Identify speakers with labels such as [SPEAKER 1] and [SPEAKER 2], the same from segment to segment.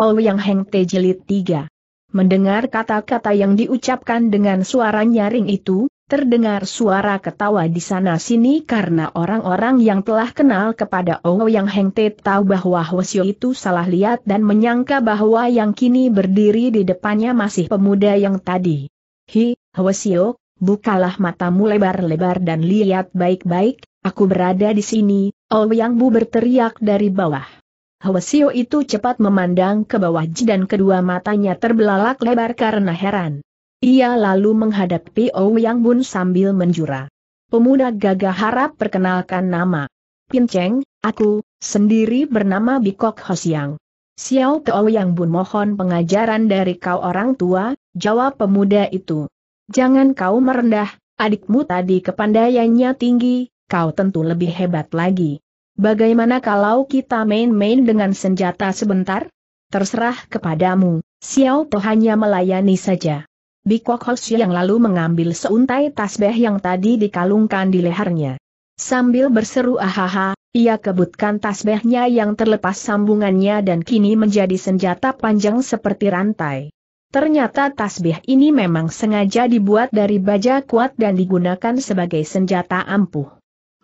[SPEAKER 1] Ouyang Heng Te Jilid 3. Mendengar kata-kata yang diucapkan dengan suara nyaring itu, terdengar suara ketawa di sana-sini karena orang-orang yang telah kenal kepada Ouyang Heng Te tahu bahwa Hwasyo itu salah lihat dan menyangka bahwa yang kini berdiri di depannya masih pemuda yang tadi. Hi, Hwasyo, bukalah matamu lebar-lebar dan lihat baik-baik, aku berada di sini, Yang Bu berteriak dari bawah. Hwasio itu cepat memandang ke bawah dan kedua matanya terbelalak lebar karena heran. Ia lalu menghadapi Ouyang Bun sambil menjura. Pemuda gagah harap perkenalkan nama. Pinceng, aku, sendiri bernama Bikok Hosiang. Xiao ke Ouyang Bun mohon pengajaran dari kau orang tua, jawab pemuda itu. Jangan kau merendah, adikmu tadi kepandaiannya tinggi, kau tentu lebih hebat lagi. Bagaimana kalau kita main-main dengan senjata sebentar? Terserah kepadamu, Xiao Po hanya melayani saja. Bikok Hoshi yang lalu mengambil seuntai tasbih yang tadi dikalungkan di lehernya. Sambil berseru ahaha, ia kebutkan tasbihnya yang terlepas sambungannya dan kini menjadi senjata panjang seperti rantai. Ternyata tasbih ini memang sengaja dibuat dari baja kuat dan digunakan sebagai senjata ampuh.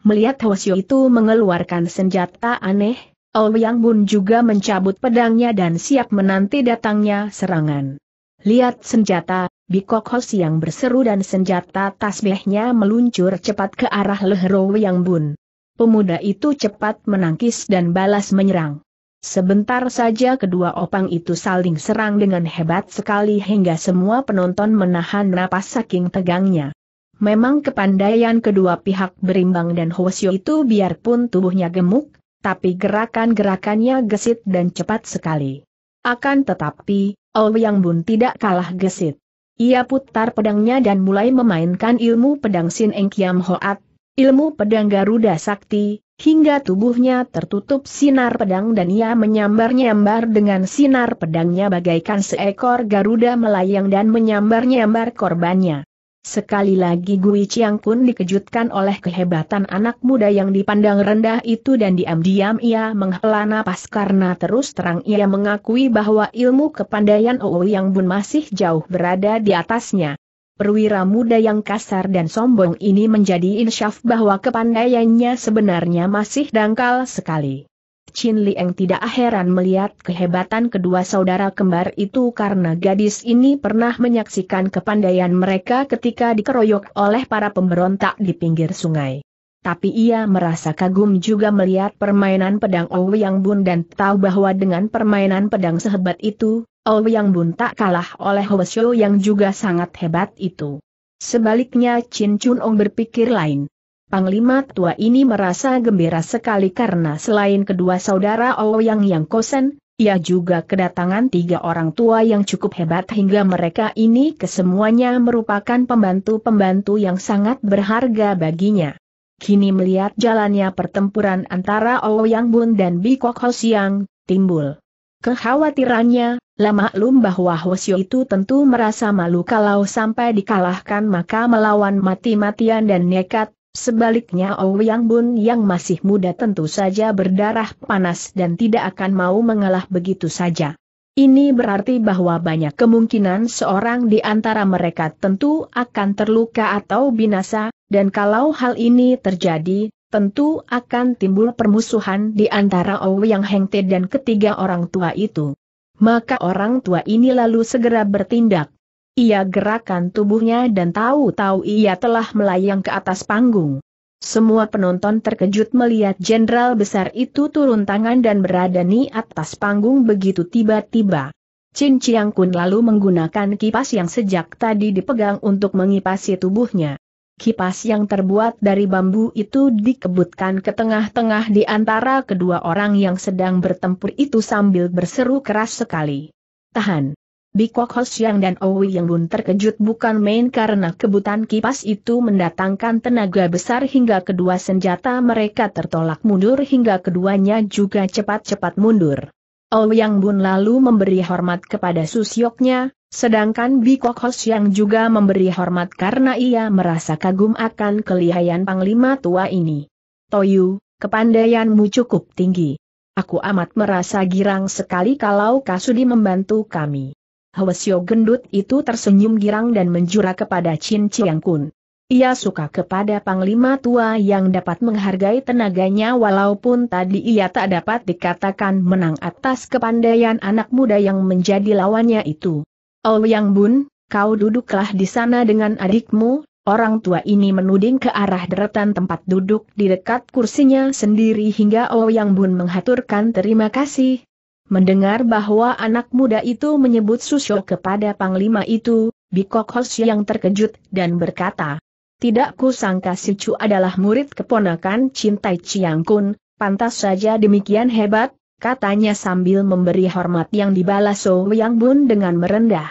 [SPEAKER 1] Melihat Hosio itu mengeluarkan senjata aneh, Ouyang Bun juga mencabut pedangnya dan siap menanti datangnya serangan. Lihat senjata, Bikok Hos yang berseru dan senjata tasbihnya meluncur cepat ke arah leher Ouyang Bun. Pemuda itu cepat menangkis dan balas menyerang. Sebentar saja kedua opang itu saling serang dengan hebat sekali hingga semua penonton menahan napas saking tegangnya. Memang kepandaian kedua pihak berimbang dan Hwasyo itu biarpun tubuhnya gemuk, tapi gerakan-gerakannya gesit dan cepat sekali. Akan tetapi, Yang Bun tidak kalah gesit. Ia putar pedangnya dan mulai memainkan ilmu pedang Sin Eng Kiam Hoat, ilmu pedang Garuda Sakti, hingga tubuhnya tertutup sinar pedang dan ia menyambar-nyambar dengan sinar pedangnya bagaikan seekor Garuda melayang dan menyambar-nyambar korbannya. Sekali lagi Gui Chiang Kun dikejutkan oleh kehebatan anak muda yang dipandang rendah itu dan diam-diam ia menghela napas karena terus terang ia mengakui bahwa ilmu kepandaian Ou Yang Bun masih jauh berada di atasnya. Perwira muda yang kasar dan sombong ini menjadi insyaf bahwa kepandaiannya sebenarnya masih dangkal sekali. Chin Lieng tidak heran melihat kehebatan kedua saudara kembar itu karena gadis ini pernah menyaksikan kepandaian mereka ketika dikeroyok oleh para pemberontak di pinggir sungai. Tapi ia merasa kagum juga melihat permainan pedang Ouyang Bun dan tahu bahwa dengan permainan pedang sehebat itu, Ouyang Bun tak kalah oleh Hwasyo yang juga sangat hebat itu. Sebaliknya Chin Chun Ong berpikir lain. Panglima tua ini merasa gembira sekali karena selain kedua saudara Ouyang Yang Kosen, ia juga kedatangan tiga orang tua yang cukup hebat hingga mereka ini kesemuanya merupakan pembantu-pembantu yang sangat berharga baginya. Kini melihat jalannya pertempuran antara Ouyang Bun dan Bikok Hosiang, timbul kekhawatirannya, lama maklum bahwa Hosio itu tentu merasa malu kalau sampai dikalahkan maka melawan mati-matian dan nekat Sebaliknya yang Bun yang masih muda tentu saja berdarah panas dan tidak akan mau mengalah begitu saja. Ini berarti bahwa banyak kemungkinan seorang di antara mereka tentu akan terluka atau binasa, dan kalau hal ini terjadi, tentu akan timbul permusuhan di antara Ouyang Hengte dan ketiga orang tua itu. Maka orang tua ini lalu segera bertindak. Ia gerakan tubuhnya dan tahu-tahu ia telah melayang ke atas panggung. Semua penonton terkejut melihat jenderal besar itu turun tangan dan berada di atas panggung begitu tiba-tiba. Chin Chiang Kun lalu menggunakan kipas yang sejak tadi dipegang untuk mengipasi tubuhnya. Kipas yang terbuat dari bambu itu dikebutkan ke tengah-tengah di antara kedua orang yang sedang bertempur itu sambil berseru keras sekali. Tahan! Bikok Hosiang dan Owi Yang Bun terkejut bukan main karena kebutan kipas itu mendatangkan tenaga besar hingga kedua senjata mereka tertolak mundur hingga keduanya juga cepat-cepat mundur. Owi Yang Bun lalu memberi hormat kepada Susyoknya, sedangkan Bikok Hosiang juga memberi hormat karena ia merasa kagum akan kelihayan Panglima tua ini. Toyu, kepandaianmu cukup tinggi. Aku amat merasa girang sekali kalau Kasudi membantu kami. Hwasyo gendut itu tersenyum girang dan menjura kepada Chin Chiang Kun. Ia suka kepada panglima tua yang dapat menghargai tenaganya walaupun tadi ia tak dapat dikatakan menang atas kepandaian anak muda yang menjadi lawannya itu. Oh Yang Bun, kau duduklah di sana dengan adikmu, orang tua ini menuding ke arah deretan tempat duduk di dekat kursinya sendiri hingga Oh Yang Bun menghaturkan terima kasih, Mendengar bahwa anak muda itu menyebut Susyo kepada Panglima itu, Bikok Hos yang terkejut dan berkata, Tidak kusangka si Chu adalah murid keponakan Cintai Chiang Kun, pantas saja demikian hebat, katanya sambil memberi hormat yang dibalas So Yang Bun dengan merendah.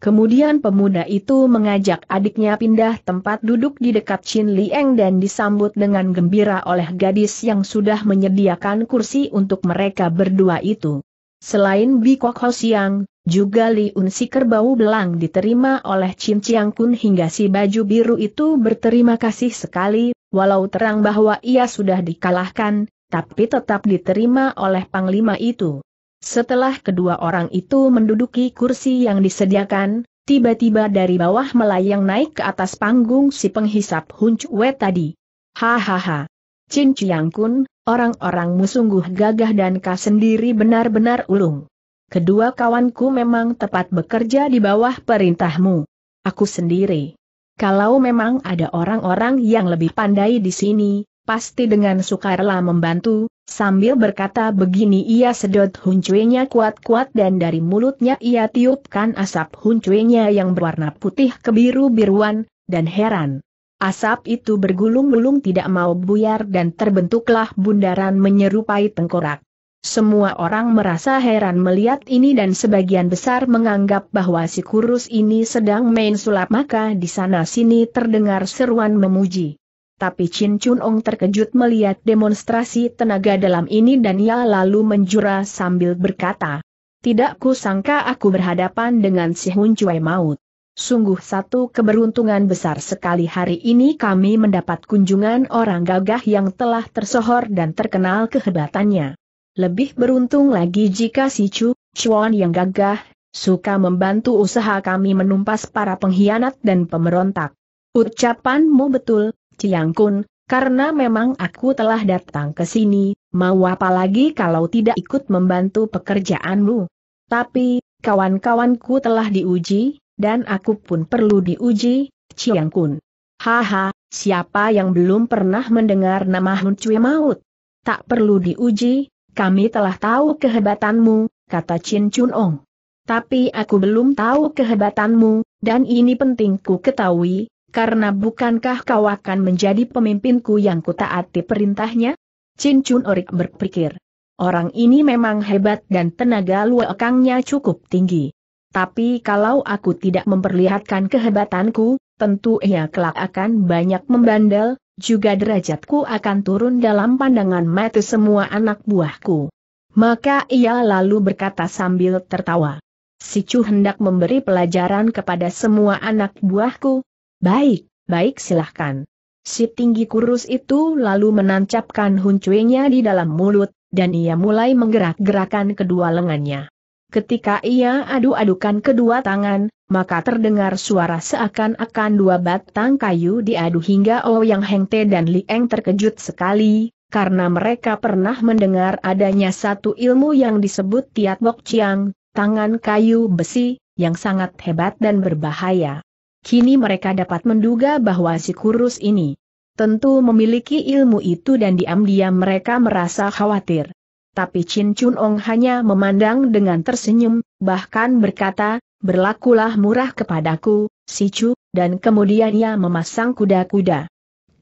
[SPEAKER 1] Kemudian pemuda itu mengajak adiknya pindah tempat duduk di dekat Chin Lieng dan disambut dengan gembira oleh gadis yang sudah menyediakan kursi untuk mereka berdua itu. Selain Bikok Ho Siang, juga Li Unsi kerbau belang diterima oleh Chin Chiang Kun hingga si baju biru itu berterima kasih sekali, walau terang bahwa ia sudah dikalahkan, tapi tetap diterima oleh Panglima itu. Setelah kedua orang itu menduduki kursi yang disediakan, tiba-tiba dari bawah melayang naik ke atas panggung si penghisap wet tadi. Hahaha. Chin Chiang Kun, Orang-orangmu sungguh gagah dan kau sendiri benar-benar ulung. Kedua kawanku memang tepat bekerja di bawah perintahmu. Aku sendiri. Kalau memang ada orang-orang yang lebih pandai di sini, pasti dengan sukarela membantu, sambil berkata begini ia sedot huncuenya kuat-kuat dan dari mulutnya ia tiupkan asap huncuenya yang berwarna putih kebiru-biruan, dan heran. Asap itu bergulung-gulung tidak mau buyar dan terbentuklah bundaran menyerupai tengkorak. Semua orang merasa heran melihat ini dan sebagian besar menganggap bahwa si kurus ini sedang main sulap maka di sana-sini terdengar seruan memuji. Tapi Chin Chun Ong terkejut melihat demonstrasi tenaga dalam ini dan ia lalu menjura sambil berkata, Tidak kusangka aku berhadapan dengan si Hun Cui Maut. Sungguh satu keberuntungan besar sekali hari ini kami mendapat kunjungan orang gagah yang telah tersohor dan terkenal kehebatannya. Lebih beruntung lagi jika si Chu, Chuan yang gagah, suka membantu usaha kami menumpas para pengkhianat dan pemberontak. Ucapanmu betul, Ciang Kun, karena memang aku telah datang ke sini, mau apa lagi kalau tidak ikut membantu pekerjaanmu. Tapi, kawan-kawanku telah diuji, dan aku pun perlu diuji, Chiang Kun. Haha, siapa yang belum pernah mendengar nama Hun Cui Maut? Tak perlu diuji, kami telah tahu kehebatanmu, kata Chin Chun Ong. Tapi aku belum tahu kehebatanmu, dan ini penting ku ketahui, karena bukankah kau akan menjadi pemimpinku yang ku taati perintahnya? Chin Chun Orik berpikir. Orang ini memang hebat dan tenaga luakangnya cukup tinggi. Tapi kalau aku tidak memperlihatkan kehebatanku, tentu ia kelak akan banyak membandel, juga derajatku akan turun dalam pandangan mata semua anak buahku. Maka ia lalu berkata sambil tertawa. Si Chu hendak memberi pelajaran kepada semua anak buahku. Baik, baik silahkan. Si tinggi kurus itu lalu menancapkan huncuenya di dalam mulut, dan ia mulai menggerak-gerakan kedua lengannya. Ketika ia adu-adukan kedua tangan, maka terdengar suara seakan-akan dua batang kayu diadu hingga Ouyang oh Hengte dan Lieng terkejut sekali, karena mereka pernah mendengar adanya satu ilmu yang disebut Tiat Bok Chiang, tangan kayu besi, yang sangat hebat dan berbahaya. Kini mereka dapat menduga bahwa si kurus ini tentu memiliki ilmu itu dan diam-diam mereka merasa khawatir tapi Chin Chun Ong hanya memandang dengan tersenyum, bahkan berkata, berlakulah murah kepadaku, si Chu, dan kemudian ia memasang kuda-kuda.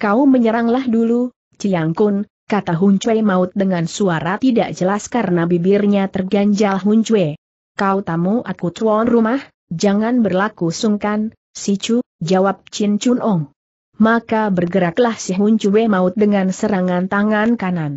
[SPEAKER 1] Kau menyeranglah dulu, Chiang Kun, kata Hun Chui maut dengan suara tidak jelas karena bibirnya terganjal Hun Chui. Kau tamu aku tuan rumah, jangan berlaku sungkan, si Chu, jawab Chin Chun Ong. Maka bergeraklah si Hun Chui maut dengan serangan tangan kanan.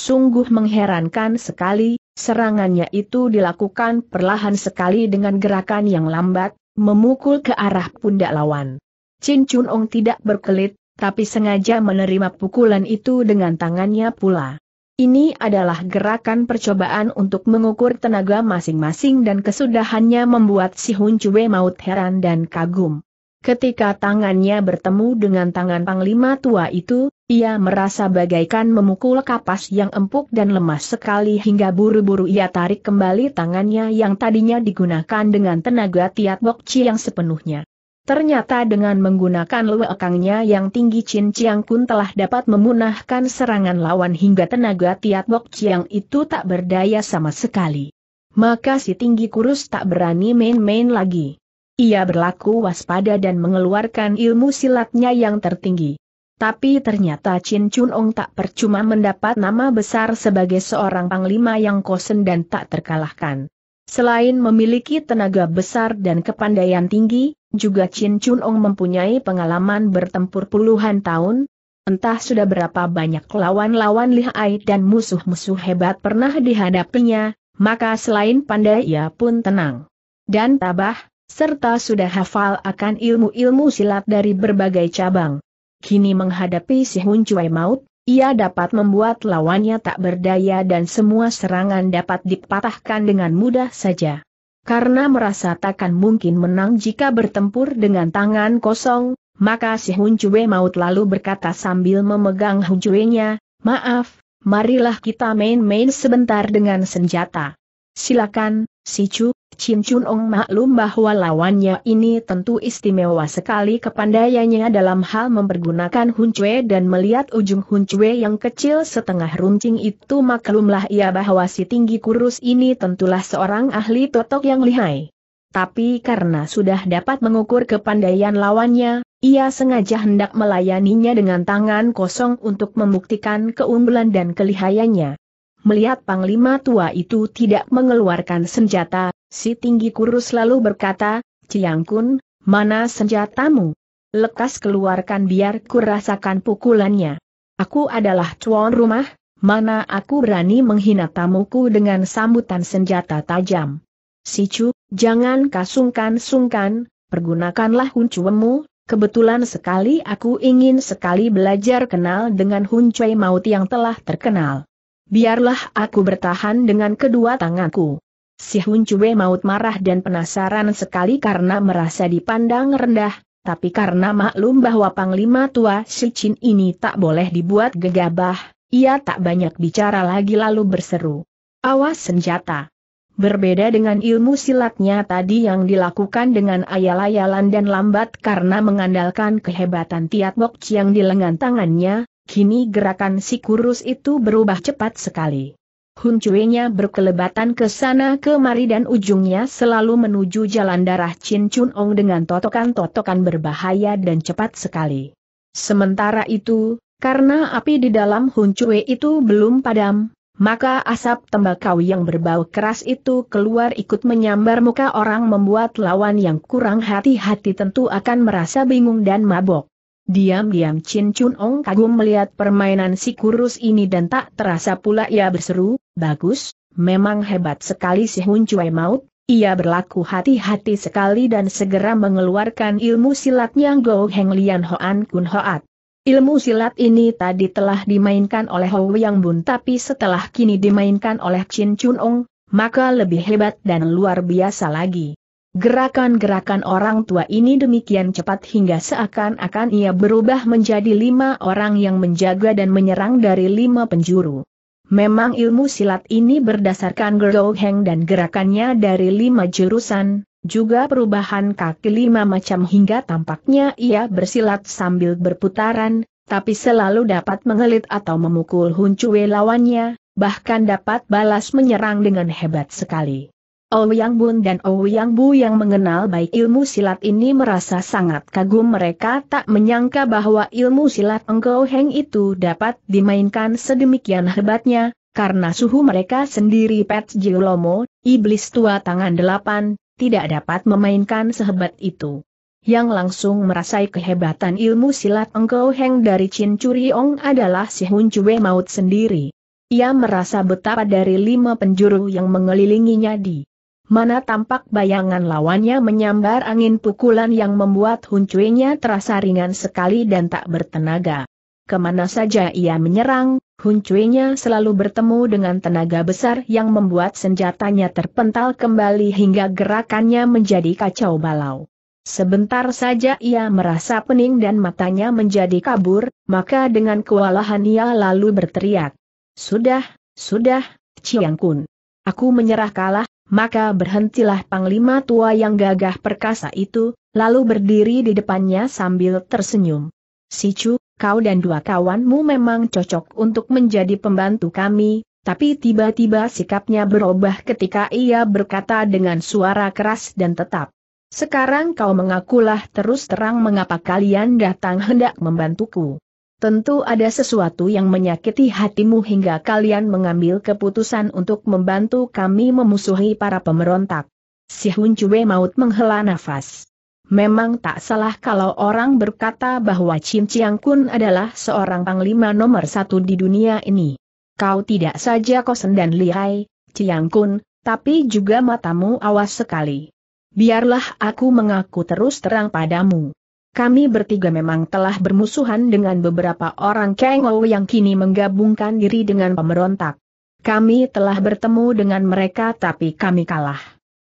[SPEAKER 1] Sungguh mengherankan sekali, serangannya itu dilakukan perlahan sekali dengan gerakan yang lambat, memukul ke arah pundak lawan. Chin Chun Ong tidak berkelit, tapi sengaja menerima pukulan itu dengan tangannya pula. Ini adalah gerakan percobaan untuk mengukur tenaga masing-masing dan kesudahannya membuat si Hun Chue maut heran dan kagum. Ketika tangannya bertemu dengan tangan panglima tua itu, ia merasa bagaikan memukul kapas yang empuk dan lemas sekali hingga buru-buru ia tarik kembali tangannya yang tadinya digunakan dengan tenaga Tiat Bokci yang sepenuhnya. Ternyata dengan menggunakan luekangnya yang tinggi Chin Chiang Kun telah dapat memunahkan serangan lawan hingga tenaga Tiat Bok yang itu tak berdaya sama sekali. Maka si tinggi kurus tak berani main-main lagi. Ia berlaku waspada dan mengeluarkan ilmu silatnya yang tertinggi. Tapi ternyata Chin Chun Ong tak percuma mendapat nama besar sebagai seorang panglima yang kosen dan tak terkalahkan. Selain memiliki tenaga besar dan kepandaian tinggi, juga Chin Chun Ong mempunyai pengalaman bertempur puluhan tahun, Entah sudah berapa banyak lawan-lawan lihai dan musuh-musuh hebat pernah dihadapinya, maka selain pandai ia pun tenang dan tabah, serta sudah hafal akan ilmu-ilmu silat dari berbagai cabang. Kini menghadapi si Hun Cui maut, ia dapat membuat lawannya tak berdaya dan semua serangan dapat dipatahkan dengan mudah saja. Karena merasa takkan mungkin menang jika bertempur dengan tangan kosong, maka si Hun Cui maut lalu berkata sambil memegang Hun nya maaf, marilah kita main-main sebentar dengan senjata. Silakan, si Chu, Chin Chun Ong maklum bahwa lawannya ini tentu istimewa sekali kepandaiannya dalam hal mempergunakan Hun Chue dan melihat ujung Hun Chue yang kecil setengah runcing itu maklumlah ia bahwa si tinggi kurus ini tentulah seorang ahli totok yang lihai. Tapi karena sudah dapat mengukur kepandaian lawannya, ia sengaja hendak melayaninya dengan tangan kosong untuk membuktikan keunggulan dan kelihayannya. Melihat panglima tua itu tidak mengeluarkan senjata, Si tinggi kurus lalu berkata, Ciang Kun, mana senjatamu? Lekas keluarkan biar kurasakan pukulannya. Aku adalah tuan rumah, mana aku berani menghina tamuku dengan sambutan senjata tajam. Si Chu, jangan kasungkan-sungkan, pergunakanlah huncuemu, kebetulan sekali aku ingin sekali belajar kenal dengan huncui maut yang telah terkenal. Biarlah aku bertahan dengan kedua tanganku. Si Hun Cue maut marah dan penasaran sekali karena merasa dipandang rendah, tapi karena maklum bahwa Panglima Tua Si Chin ini tak boleh dibuat gegabah, ia tak banyak bicara lagi lalu berseru. Awas senjata! Berbeda dengan ilmu silatnya tadi yang dilakukan dengan ayal-ayalan dan lambat karena mengandalkan kehebatan Tiat Bok yang di lengan tangannya, kini gerakan si kurus itu berubah cepat sekali. Hun Huncuinya berkelebatan ke sana kemari dan ujungnya selalu menuju jalan darah Chin Chun Ong dengan totokan-totokan berbahaya dan cepat sekali. Sementara itu, karena api di dalam Hun Chue itu belum padam, maka asap tembakau yang berbau keras itu keluar ikut menyambar muka orang membuat lawan yang kurang hati-hati tentu akan merasa bingung dan mabok. Diam-diam Chin Chun Ong kagum melihat permainan si kurus ini dan tak terasa pula ia berseru, bagus, memang hebat sekali si Hun Cui Maut, ia berlaku hati-hati sekali dan segera mengeluarkan ilmu silat yang Go Heng Lian Hoan Kun Hoat. Ilmu silat ini tadi telah dimainkan oleh Hou Yang Bun tapi setelah kini dimainkan oleh Chin Chun Ong, maka lebih hebat dan luar biasa lagi. Gerakan-gerakan orang tua ini demikian cepat hingga seakan-akan ia berubah menjadi lima orang yang menjaga dan menyerang dari lima penjuru. Memang ilmu silat ini berdasarkan Gerdo dan gerakannya dari lima jurusan, juga perubahan kaki lima macam hingga tampaknya ia bersilat sambil berputaran, tapi selalu dapat mengelit atau memukul Huncue lawannya, bahkan dapat balas menyerang dengan hebat sekali. Ouyang oh Bun dan Ouyang oh Bu yang mengenal baik ilmu silat ini merasa sangat kagum mereka tak menyangka bahwa ilmu silat Engkau Heng itu dapat dimainkan sedemikian hebatnya, karena suhu mereka sendiri Pet Jilomo, iblis tua tangan delapan, tidak dapat memainkan sehebat itu. Yang langsung merasai kehebatan ilmu silat Engkau Heng dari Chin Ong adalah si Hun Chue Maut sendiri. Ia merasa betapa dari lima penjuru yang mengelilinginya di mana tampak bayangan lawannya menyambar angin pukulan yang membuat huncuinya terasa ringan sekali dan tak bertenaga. Kemana saja ia menyerang, huncuinya selalu bertemu dengan tenaga besar yang membuat senjatanya terpental kembali hingga gerakannya menjadi kacau balau. Sebentar saja ia merasa pening dan matanya menjadi kabur, maka dengan kewalahan ia lalu berteriak. Sudah, sudah, Ciang Kun. Aku menyerah kalah, maka berhentilah panglima tua yang gagah perkasa itu, lalu berdiri di depannya sambil tersenyum. Sicu, kau dan dua kawanmu memang cocok untuk menjadi pembantu kami, tapi tiba-tiba sikapnya berubah ketika ia berkata dengan suara keras dan tetap. Sekarang kau mengakulah terus terang mengapa kalian datang hendak membantuku. Tentu ada sesuatu yang menyakiti hatimu hingga kalian mengambil keputusan untuk membantu kami memusuhi para pemberontak. Si Hun Cue maut menghela nafas. Memang tak salah kalau orang berkata bahwa Chin Chiang Kun adalah seorang panglima nomor satu di dunia ini. Kau tidak saja kosen dan lihai, Chiang Kun, tapi juga matamu awas sekali. Biarlah aku mengaku terus terang padamu kami bertiga memang telah bermusuhan dengan beberapa orang Kengou yang kini menggabungkan diri dengan pemberontak. Kami telah bertemu dengan mereka tapi kami kalah.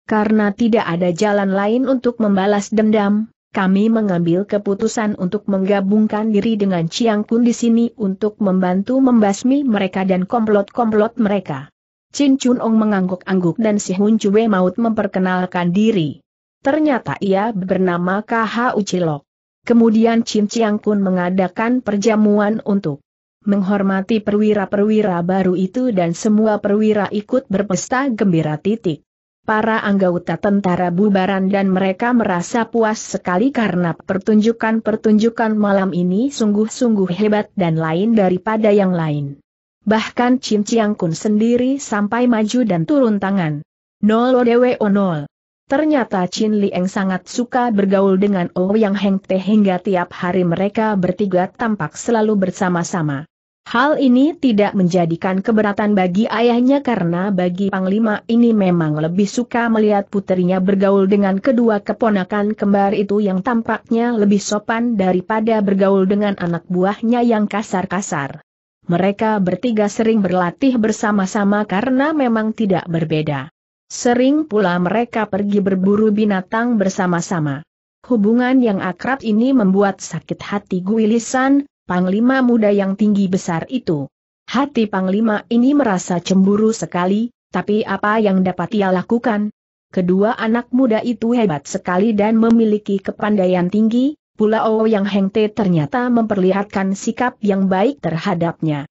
[SPEAKER 1] Karena tidak ada jalan lain untuk membalas dendam, kami mengambil keputusan untuk menggabungkan diri dengan Chiang Kun di sini untuk membantu membasmi mereka dan komplot-komplot mereka. Chin Chun Ong mengangguk-angguk dan si Hun Chue maut memperkenalkan diri. Ternyata ia bernama KH Ucilok. Kemudian Chin Chiang Kun mengadakan perjamuan untuk menghormati perwira-perwira baru itu dan semua perwira ikut berpesta gembira titik. Para anggota tentara bubaran dan mereka merasa puas sekali karena pertunjukan-pertunjukan malam ini sungguh-sungguh hebat dan lain daripada yang lain. Bahkan Chin Chiang Kun sendiri sampai maju dan turun tangan. Nol Dewe nol. Ternyata Chin Lieng sangat suka bergaul dengan Ouyang oh Heng Te hingga tiap hari mereka bertiga tampak selalu bersama-sama. Hal ini tidak menjadikan keberatan bagi ayahnya karena bagi Panglima ini memang lebih suka melihat putrinya bergaul dengan kedua keponakan kembar itu yang tampaknya lebih sopan daripada bergaul dengan anak buahnya yang kasar-kasar. Mereka bertiga sering berlatih bersama-sama karena memang tidak berbeda. Sering pula mereka pergi berburu binatang bersama-sama. Hubungan yang akrab ini membuat sakit hati Guilisan, panglima muda yang tinggi besar itu. Hati panglima ini merasa cemburu sekali, tapi apa yang dapat ia lakukan? Kedua anak muda itu hebat sekali dan memiliki kepandaian tinggi, pula Ouyang Yang Hengte ternyata memperlihatkan sikap yang baik terhadapnya.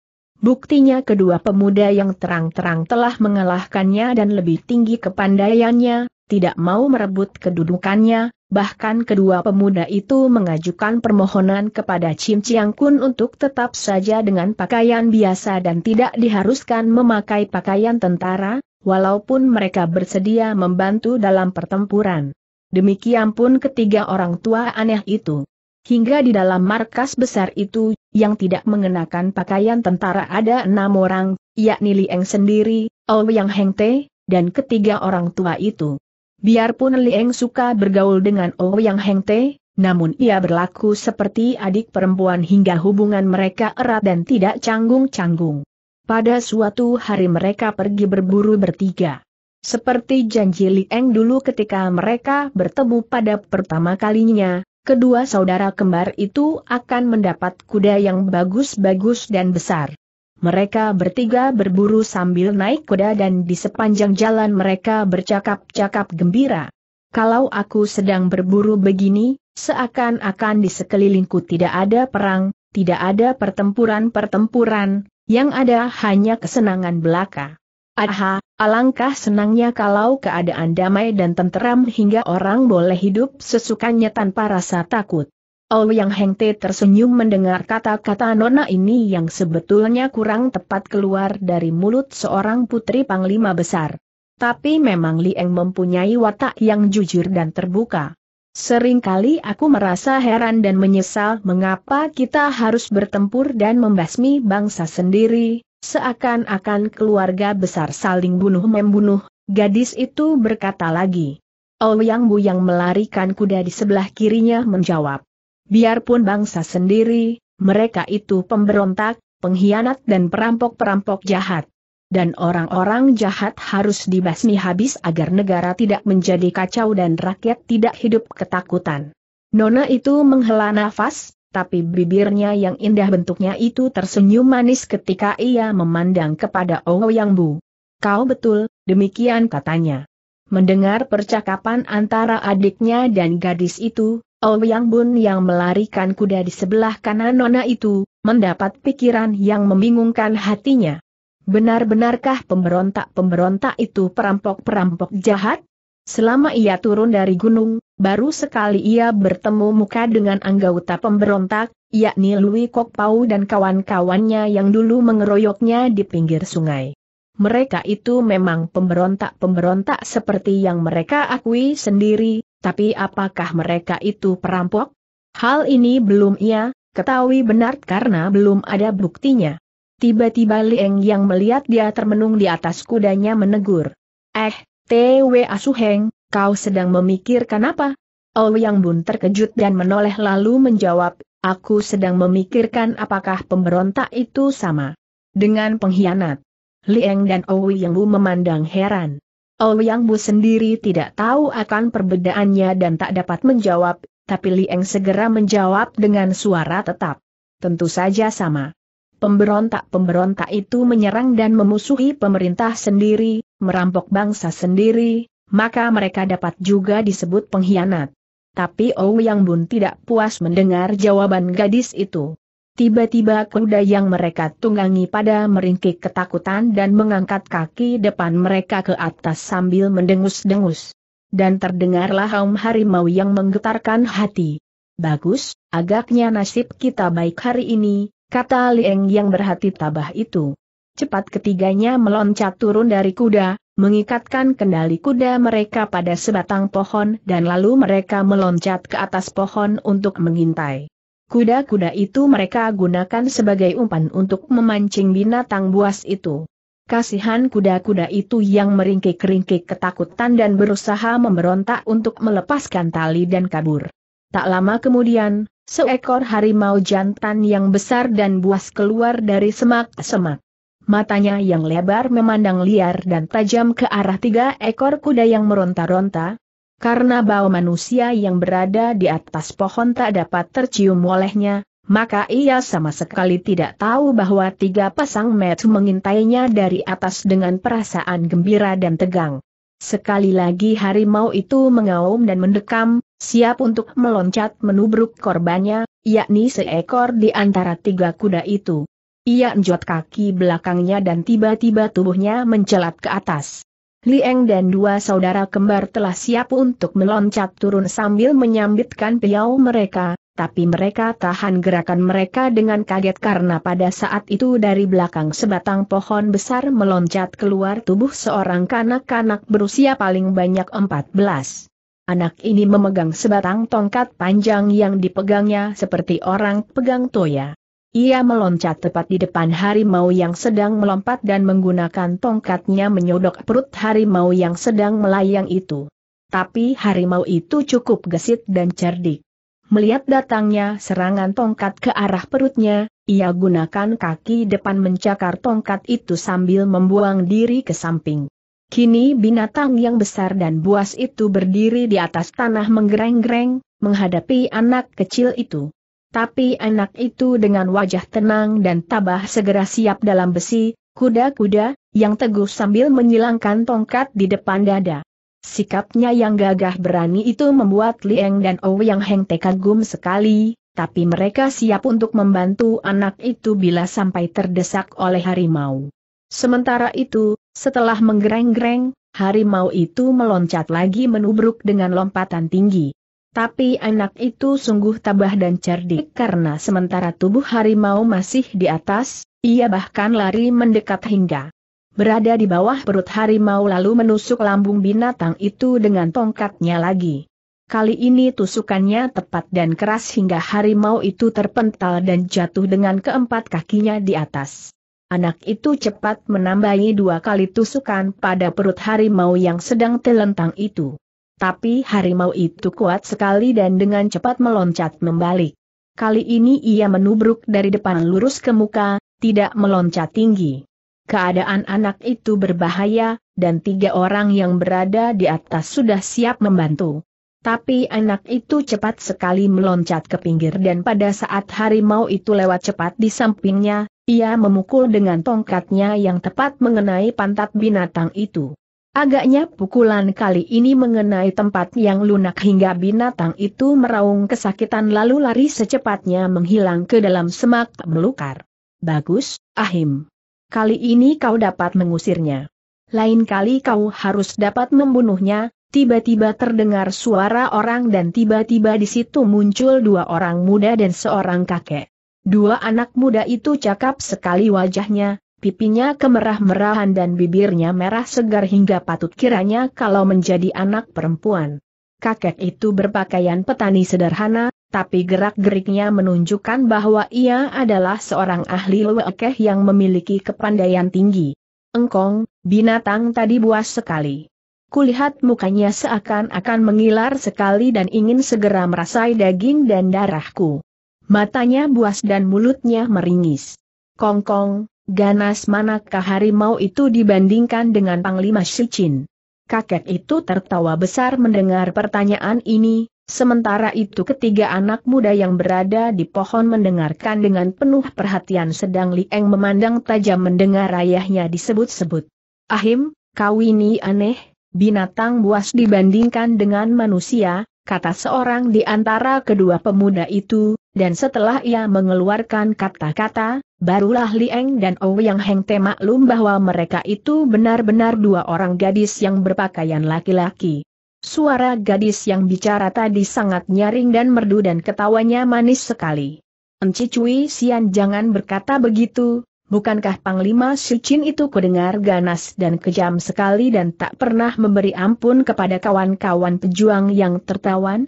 [SPEAKER 1] Buktinya kedua pemuda yang terang-terang telah mengalahkannya dan lebih tinggi kepandaiannya, tidak mau merebut kedudukannya, bahkan kedua pemuda itu mengajukan permohonan kepada Chim Chiang Kun untuk tetap saja dengan pakaian biasa dan tidak diharuskan memakai pakaian tentara, walaupun mereka bersedia membantu dalam pertempuran. Demikian pun ketiga orang tua aneh itu. Hingga di dalam markas besar itu, yang tidak mengenakan pakaian tentara ada enam orang, yakni Lieng sendiri, Ouyang Heng Te, dan ketiga orang tua itu. Biarpun Lieng suka bergaul dengan Ouyang Heng Te, namun ia berlaku seperti adik perempuan hingga hubungan mereka erat dan tidak canggung-canggung. Pada suatu hari mereka pergi berburu bertiga. Seperti janji Lieng dulu ketika mereka bertemu pada pertama kalinya, kedua saudara kembar itu akan mendapat kuda yang bagus-bagus dan besar. Mereka bertiga berburu sambil naik kuda dan di sepanjang jalan mereka bercakap-cakap gembira. Kalau aku sedang berburu begini, seakan-akan di sekelilingku tidak ada perang, tidak ada pertempuran-pertempuran, yang ada hanya kesenangan belaka. Aha, alangkah senangnya kalau keadaan damai dan tenteram hingga orang boleh hidup sesukanya tanpa rasa takut. Oh Yang Hengte tersenyum mendengar kata-kata nona ini yang sebetulnya kurang tepat keluar dari mulut seorang putri panglima besar. Tapi memang Lieng mempunyai watak yang jujur dan terbuka. Seringkali aku merasa heran dan menyesal mengapa kita harus bertempur dan membasmi bangsa sendiri, Seakan-akan keluarga besar saling bunuh-membunuh, gadis itu berkata lagi. Ouyang yang melarikan kuda di sebelah kirinya menjawab. Biarpun bangsa sendiri, mereka itu pemberontak, pengkhianat dan perampok-perampok jahat. Dan orang-orang jahat harus dibasmi habis agar negara tidak menjadi kacau dan rakyat tidak hidup ketakutan. Nona itu menghela nafas, tapi bibirnya yang indah bentuknya itu tersenyum manis ketika ia memandang kepada Ouyang Bu. Kau betul, demikian katanya. Mendengar percakapan antara adiknya dan gadis itu, Ouyang Bun yang melarikan kuda di sebelah kanan Nona itu, mendapat pikiran yang membingungkan hatinya. Benar-benarkah pemberontak-pemberontak itu perampok-perampok jahat? Selama ia turun dari gunung, Baru sekali ia bertemu muka dengan anggota pemberontak, yakni Lui Kok Pau dan kawan-kawannya yang dulu mengeroyoknya di pinggir sungai. Mereka itu memang pemberontak-pemberontak seperti yang mereka akui sendiri, tapi apakah mereka itu perampok? Hal ini belum ia ketahui benar karena belum ada buktinya. Tiba-tiba Lieng yang melihat dia termenung di atas kudanya menegur. Eh, T.W. Asuheng, kau sedang memikirkan apa? Oh Yang Bun terkejut dan menoleh lalu menjawab, aku sedang memikirkan apakah pemberontak itu sama dengan pengkhianat. Liang dan Oh Yang Bu memandang heran. Oh Yang Bu sendiri tidak tahu akan perbedaannya dan tak dapat menjawab, tapi Liang segera menjawab dengan suara tetap. Tentu saja sama. Pemberontak-pemberontak itu menyerang dan memusuhi pemerintah sendiri, merampok bangsa sendiri, maka mereka dapat juga disebut pengkhianat. Tapi Yang Bun tidak puas mendengar jawaban gadis itu. Tiba-tiba kuda yang mereka tunggangi pada meringkik ketakutan dan mengangkat kaki depan mereka ke atas sambil mendengus-dengus. Dan terdengarlah haum harimau yang menggetarkan hati. Bagus, agaknya nasib kita baik hari ini, kata Lieng yang berhati tabah itu. Cepat ketiganya meloncat turun dari kuda, mengikatkan kendali kuda mereka pada sebatang pohon dan lalu mereka meloncat ke atas pohon untuk mengintai. Kuda-kuda itu mereka gunakan sebagai umpan untuk memancing binatang buas itu. Kasihan kuda-kuda itu yang meringkik-ringkik ketakutan dan berusaha memberontak untuk melepaskan tali dan kabur. Tak lama kemudian, seekor harimau jantan yang besar dan buas keluar dari semak-semak matanya yang lebar memandang liar dan tajam ke arah tiga ekor kuda yang meronta-ronta, karena bau manusia yang berada di atas pohon tak dapat tercium olehnya, maka ia sama sekali tidak tahu bahwa tiga pasang metu mengintainya dari atas dengan perasaan gembira dan tegang. Sekali lagi harimau itu mengaum dan mendekam, siap untuk meloncat menubruk korbannya, yakni seekor di antara tiga kuda itu. Ia enjot kaki belakangnya dan tiba-tiba tubuhnya mencelat ke atas. Lieng dan dua saudara kembar telah siap untuk meloncat turun sambil menyambitkan piau mereka, tapi mereka tahan gerakan mereka dengan kaget karena pada saat itu dari belakang sebatang pohon besar meloncat keluar tubuh seorang kanak-kanak berusia paling banyak 14. Anak ini memegang sebatang tongkat panjang yang dipegangnya seperti orang pegang toya. Ia meloncat tepat di depan harimau yang sedang melompat dan menggunakan tongkatnya menyodok perut harimau yang sedang melayang itu. Tapi harimau itu cukup gesit dan cerdik. Melihat datangnya serangan tongkat ke arah perutnya, ia gunakan kaki depan mencakar tongkat itu sambil membuang diri ke samping. Kini binatang yang besar dan buas itu berdiri di atas tanah menggereng-gereng, menghadapi anak kecil itu. Tapi anak itu dengan wajah tenang dan tabah segera siap dalam besi, kuda-kuda, yang teguh sambil menyilangkan tongkat di depan dada. Sikapnya yang gagah berani itu membuat Lieng dan Ouyang Heng tekagum kagum sekali, tapi mereka siap untuk membantu anak itu bila sampai terdesak oleh harimau. Sementara itu, setelah menggereng-gereng, harimau itu meloncat lagi menubruk dengan lompatan tinggi. Tapi anak itu sungguh tabah dan cerdik karena sementara tubuh harimau masih di atas, ia bahkan lari mendekat hingga berada di bawah perut harimau lalu menusuk lambung binatang itu dengan tongkatnya lagi. Kali ini tusukannya tepat dan keras hingga harimau itu terpental dan jatuh dengan keempat kakinya di atas. Anak itu cepat menambahi dua kali tusukan pada perut harimau yang sedang telentang itu. Tapi harimau itu kuat sekali dan dengan cepat meloncat membalik. Kali ini ia menubruk dari depan lurus ke muka, tidak meloncat tinggi. Keadaan anak itu berbahaya, dan tiga orang yang berada di atas sudah siap membantu. Tapi anak itu cepat sekali meloncat ke pinggir dan pada saat harimau itu lewat cepat di sampingnya, ia memukul dengan tongkatnya yang tepat mengenai pantat binatang itu. Agaknya pukulan kali ini mengenai tempat yang lunak hingga binatang itu meraung kesakitan lalu lari secepatnya menghilang ke dalam semak melukar. Bagus, Ahim. Kali ini kau dapat mengusirnya. Lain kali kau harus dapat membunuhnya, tiba-tiba terdengar suara orang dan tiba-tiba di situ muncul dua orang muda dan seorang kakek. Dua anak muda itu cakap sekali wajahnya, Pipinya kemerah-merahan dan bibirnya merah segar hingga patut kiranya kalau menjadi anak perempuan. Kakek itu berpakaian petani sederhana, tapi gerak-geriknya menunjukkan bahwa ia adalah seorang ahli lewekeh yang memiliki kepandaian tinggi. Engkong, binatang tadi buas sekali. Kulihat mukanya seakan-akan mengilar sekali dan ingin segera merasai daging dan darahku. Matanya buas dan mulutnya meringis. Kongkong, Ganas manakah harimau itu dibandingkan dengan Panglima Shichin? Kakek itu tertawa besar mendengar pertanyaan ini, sementara itu ketiga anak muda yang berada di pohon mendengarkan dengan penuh perhatian sedang Lieng memandang tajam mendengar ayahnya disebut-sebut. Ahim, kau ini aneh, binatang buas dibandingkan dengan manusia, kata seorang di antara kedua pemuda itu, dan setelah ia mengeluarkan kata-kata, barulah Lieng dan Ouyang Heng temaklum maklum bahwa mereka itu benar-benar dua orang gadis yang berpakaian laki-laki. Suara gadis yang bicara tadi sangat nyaring dan merdu dan ketawanya manis sekali. Enci Cui Sian jangan berkata begitu, bukankah Panglima Sucin itu kudengar ganas dan kejam sekali dan tak pernah memberi ampun kepada kawan-kawan pejuang yang tertawan?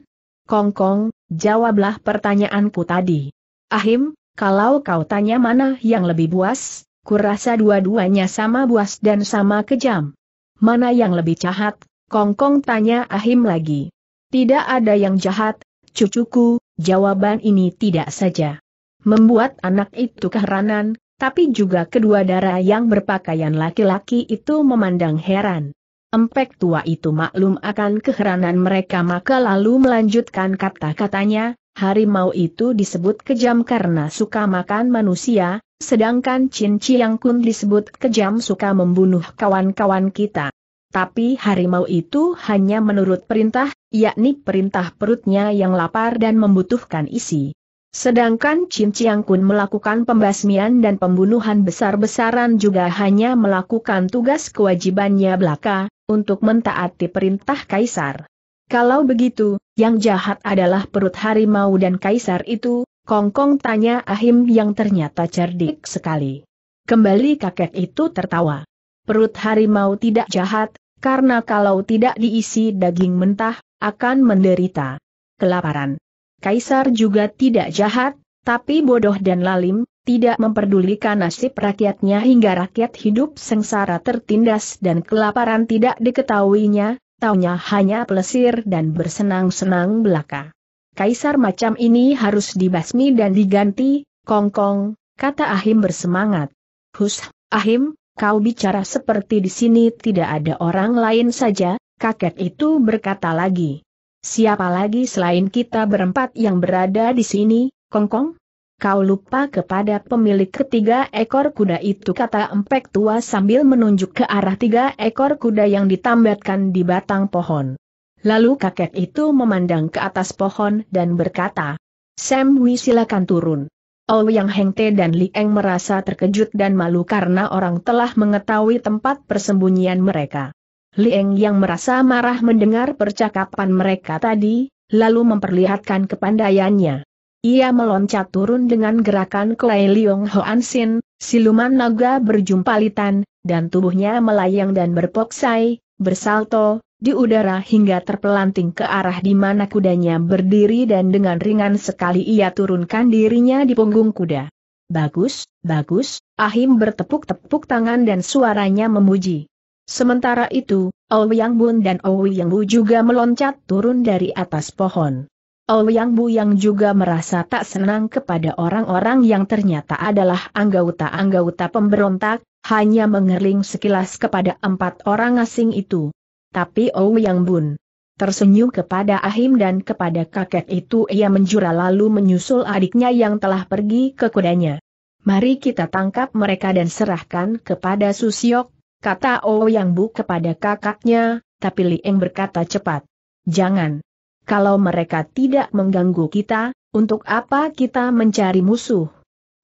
[SPEAKER 1] Kongkong, jawablah pertanyaanku tadi. Ahim, kalau kau tanya mana yang lebih buas, kurasa dua-duanya sama buas dan sama kejam. Mana yang lebih jahat? Kongkong tanya Ahim lagi. Tidak ada yang jahat, cucuku, jawaban ini tidak saja. Membuat anak itu keheranan, tapi juga kedua darah yang berpakaian laki-laki itu memandang heran. Empek tua itu maklum akan keheranan mereka maka lalu melanjutkan kata-katanya, harimau itu disebut kejam karena suka makan manusia, sedangkan Chin Chiang Kun disebut kejam suka membunuh kawan-kawan kita. Tapi harimau itu hanya menurut perintah, yakni perintah perutnya yang lapar dan membutuhkan isi. Sedangkan Chin Chiang Kun melakukan pembasmian dan pembunuhan besar-besaran juga hanya melakukan tugas kewajibannya belaka, untuk mentaati perintah Kaisar. Kalau begitu, yang jahat adalah perut harimau dan Kaisar itu, Kongkong -kong tanya Ahim yang ternyata cerdik sekali. Kembali kakek itu tertawa. Perut harimau tidak jahat, karena kalau tidak diisi daging mentah, akan menderita kelaparan. Kaisar juga tidak jahat, tapi bodoh dan lalim, tidak memperdulikan nasib rakyatnya hingga rakyat hidup sengsara tertindas dan kelaparan tidak diketahuinya, taunya hanya pelesir dan bersenang-senang belaka. Kaisar macam ini harus dibasmi dan diganti, kongkong, kata Ahim bersemangat. Hus, Ahim, kau bicara seperti di sini tidak ada orang lain saja, kakek itu berkata lagi. Siapa lagi selain kita berempat yang berada di sini, Kongkong? Kau lupa kepada pemilik ketiga ekor kuda itu kata empek tua sambil menunjuk ke arah tiga ekor kuda yang ditambatkan di batang pohon. Lalu kakek itu memandang ke atas pohon dan berkata, Sam Wi silakan turun. Ouyang oh Hengte dan Li Eng merasa terkejut dan malu karena orang telah mengetahui tempat persembunyian mereka. Lieng yang merasa marah mendengar percakapan mereka tadi, lalu memperlihatkan kepandaiannya. Ia meloncat turun dengan gerakan Klai Liong an Sin, siluman naga berjumpa litan, dan tubuhnya melayang dan berpoksai, bersalto, di udara hingga terpelanting ke arah di mana kudanya berdiri dan dengan ringan sekali ia turunkan dirinya di punggung kuda. Bagus, bagus, Ahim bertepuk-tepuk tangan dan suaranya memuji. Sementara itu, Ouyang Bun dan Ouyang Bu juga meloncat turun dari atas pohon. Ouyang Bu yang juga merasa tak senang kepada orang-orang yang ternyata adalah anggota-anggota pemberontak, hanya mengerling sekilas kepada empat orang asing itu. Tapi Ouyang Bun tersenyum kepada Ahim dan kepada kakek itu ia menjura lalu menyusul adiknya yang telah pergi ke kudanya. Mari kita tangkap mereka dan serahkan kepada Susiok, kata Ouyang oh Bu kepada kakaknya, tapi Li Eng berkata cepat. Jangan. Kalau mereka tidak mengganggu kita, untuk apa kita mencari musuh?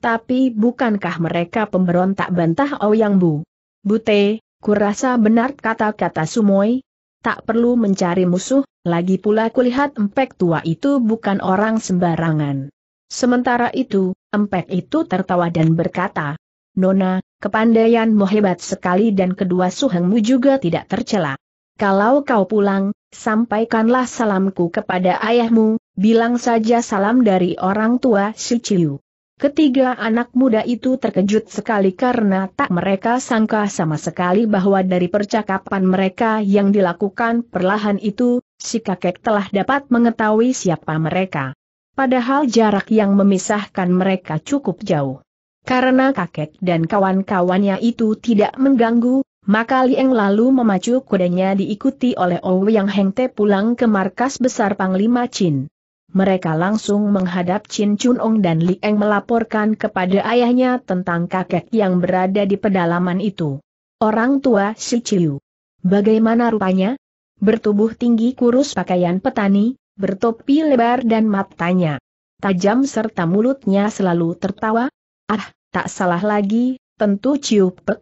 [SPEAKER 1] Tapi bukankah mereka pemberontak bantah Ouyang oh Bu? Bute, kurasa benar kata-kata Sumoy. Tak perlu mencari musuh, lagi pula kulihat empek tua itu bukan orang sembarangan. Sementara itu, empek itu tertawa dan berkata, Nona, kepandaianmu hebat sekali dan kedua suhengmu juga tidak tercela. Kalau kau pulang, sampaikanlah salamku kepada ayahmu, bilang saja salam dari orang tua si Ciu. Ketiga anak muda itu terkejut sekali karena tak mereka sangka sama sekali bahwa dari percakapan mereka yang dilakukan perlahan itu, si kakek telah dapat mengetahui siapa mereka. Padahal jarak yang memisahkan mereka cukup jauh. Karena kakek dan kawan-kawannya itu tidak mengganggu, maka Li Lieng lalu memacu kudanya diikuti oleh Ouyang Heng Te pulang ke markas besar Panglima Chin. Mereka langsung menghadap Chin Chun Ong dan Lieng melaporkan kepada ayahnya tentang kakek yang berada di pedalaman itu. Orang tua si Chiu. Bagaimana rupanya? Bertubuh tinggi kurus pakaian petani, bertopi lebar dan matanya. Tajam serta mulutnya selalu tertawa, Ah, tak salah lagi, tentu Ciu Pek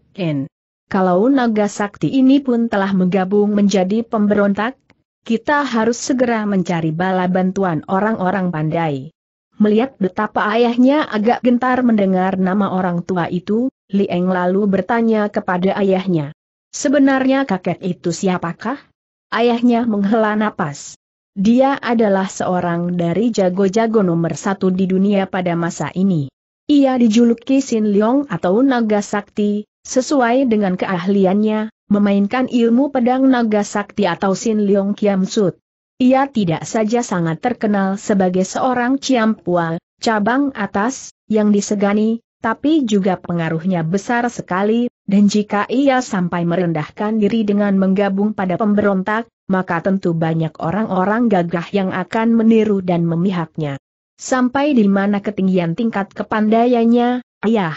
[SPEAKER 1] Kalau naga sakti ini pun telah menggabung menjadi pemberontak, kita harus segera mencari bala bantuan orang-orang pandai. Melihat betapa ayahnya agak gentar mendengar nama orang tua itu, Li Eng lalu bertanya kepada ayahnya. Sebenarnya kakek itu siapakah? Ayahnya menghela napas. Dia adalah seorang dari jago-jago nomor satu di dunia pada masa ini. Ia dijuluki Sin Leong atau Naga Sakti, sesuai dengan keahliannya, memainkan ilmu pedang Naga Sakti atau Sin Leong Kiam Sut. Ia tidak saja sangat terkenal sebagai seorang Ciampua, cabang atas, yang disegani, tapi juga pengaruhnya besar sekali, dan jika ia sampai merendahkan diri dengan menggabung pada pemberontak, maka tentu banyak orang-orang gagah yang akan meniru dan memihaknya. Sampai di mana ketinggian tingkat kepandaiannya, ayah?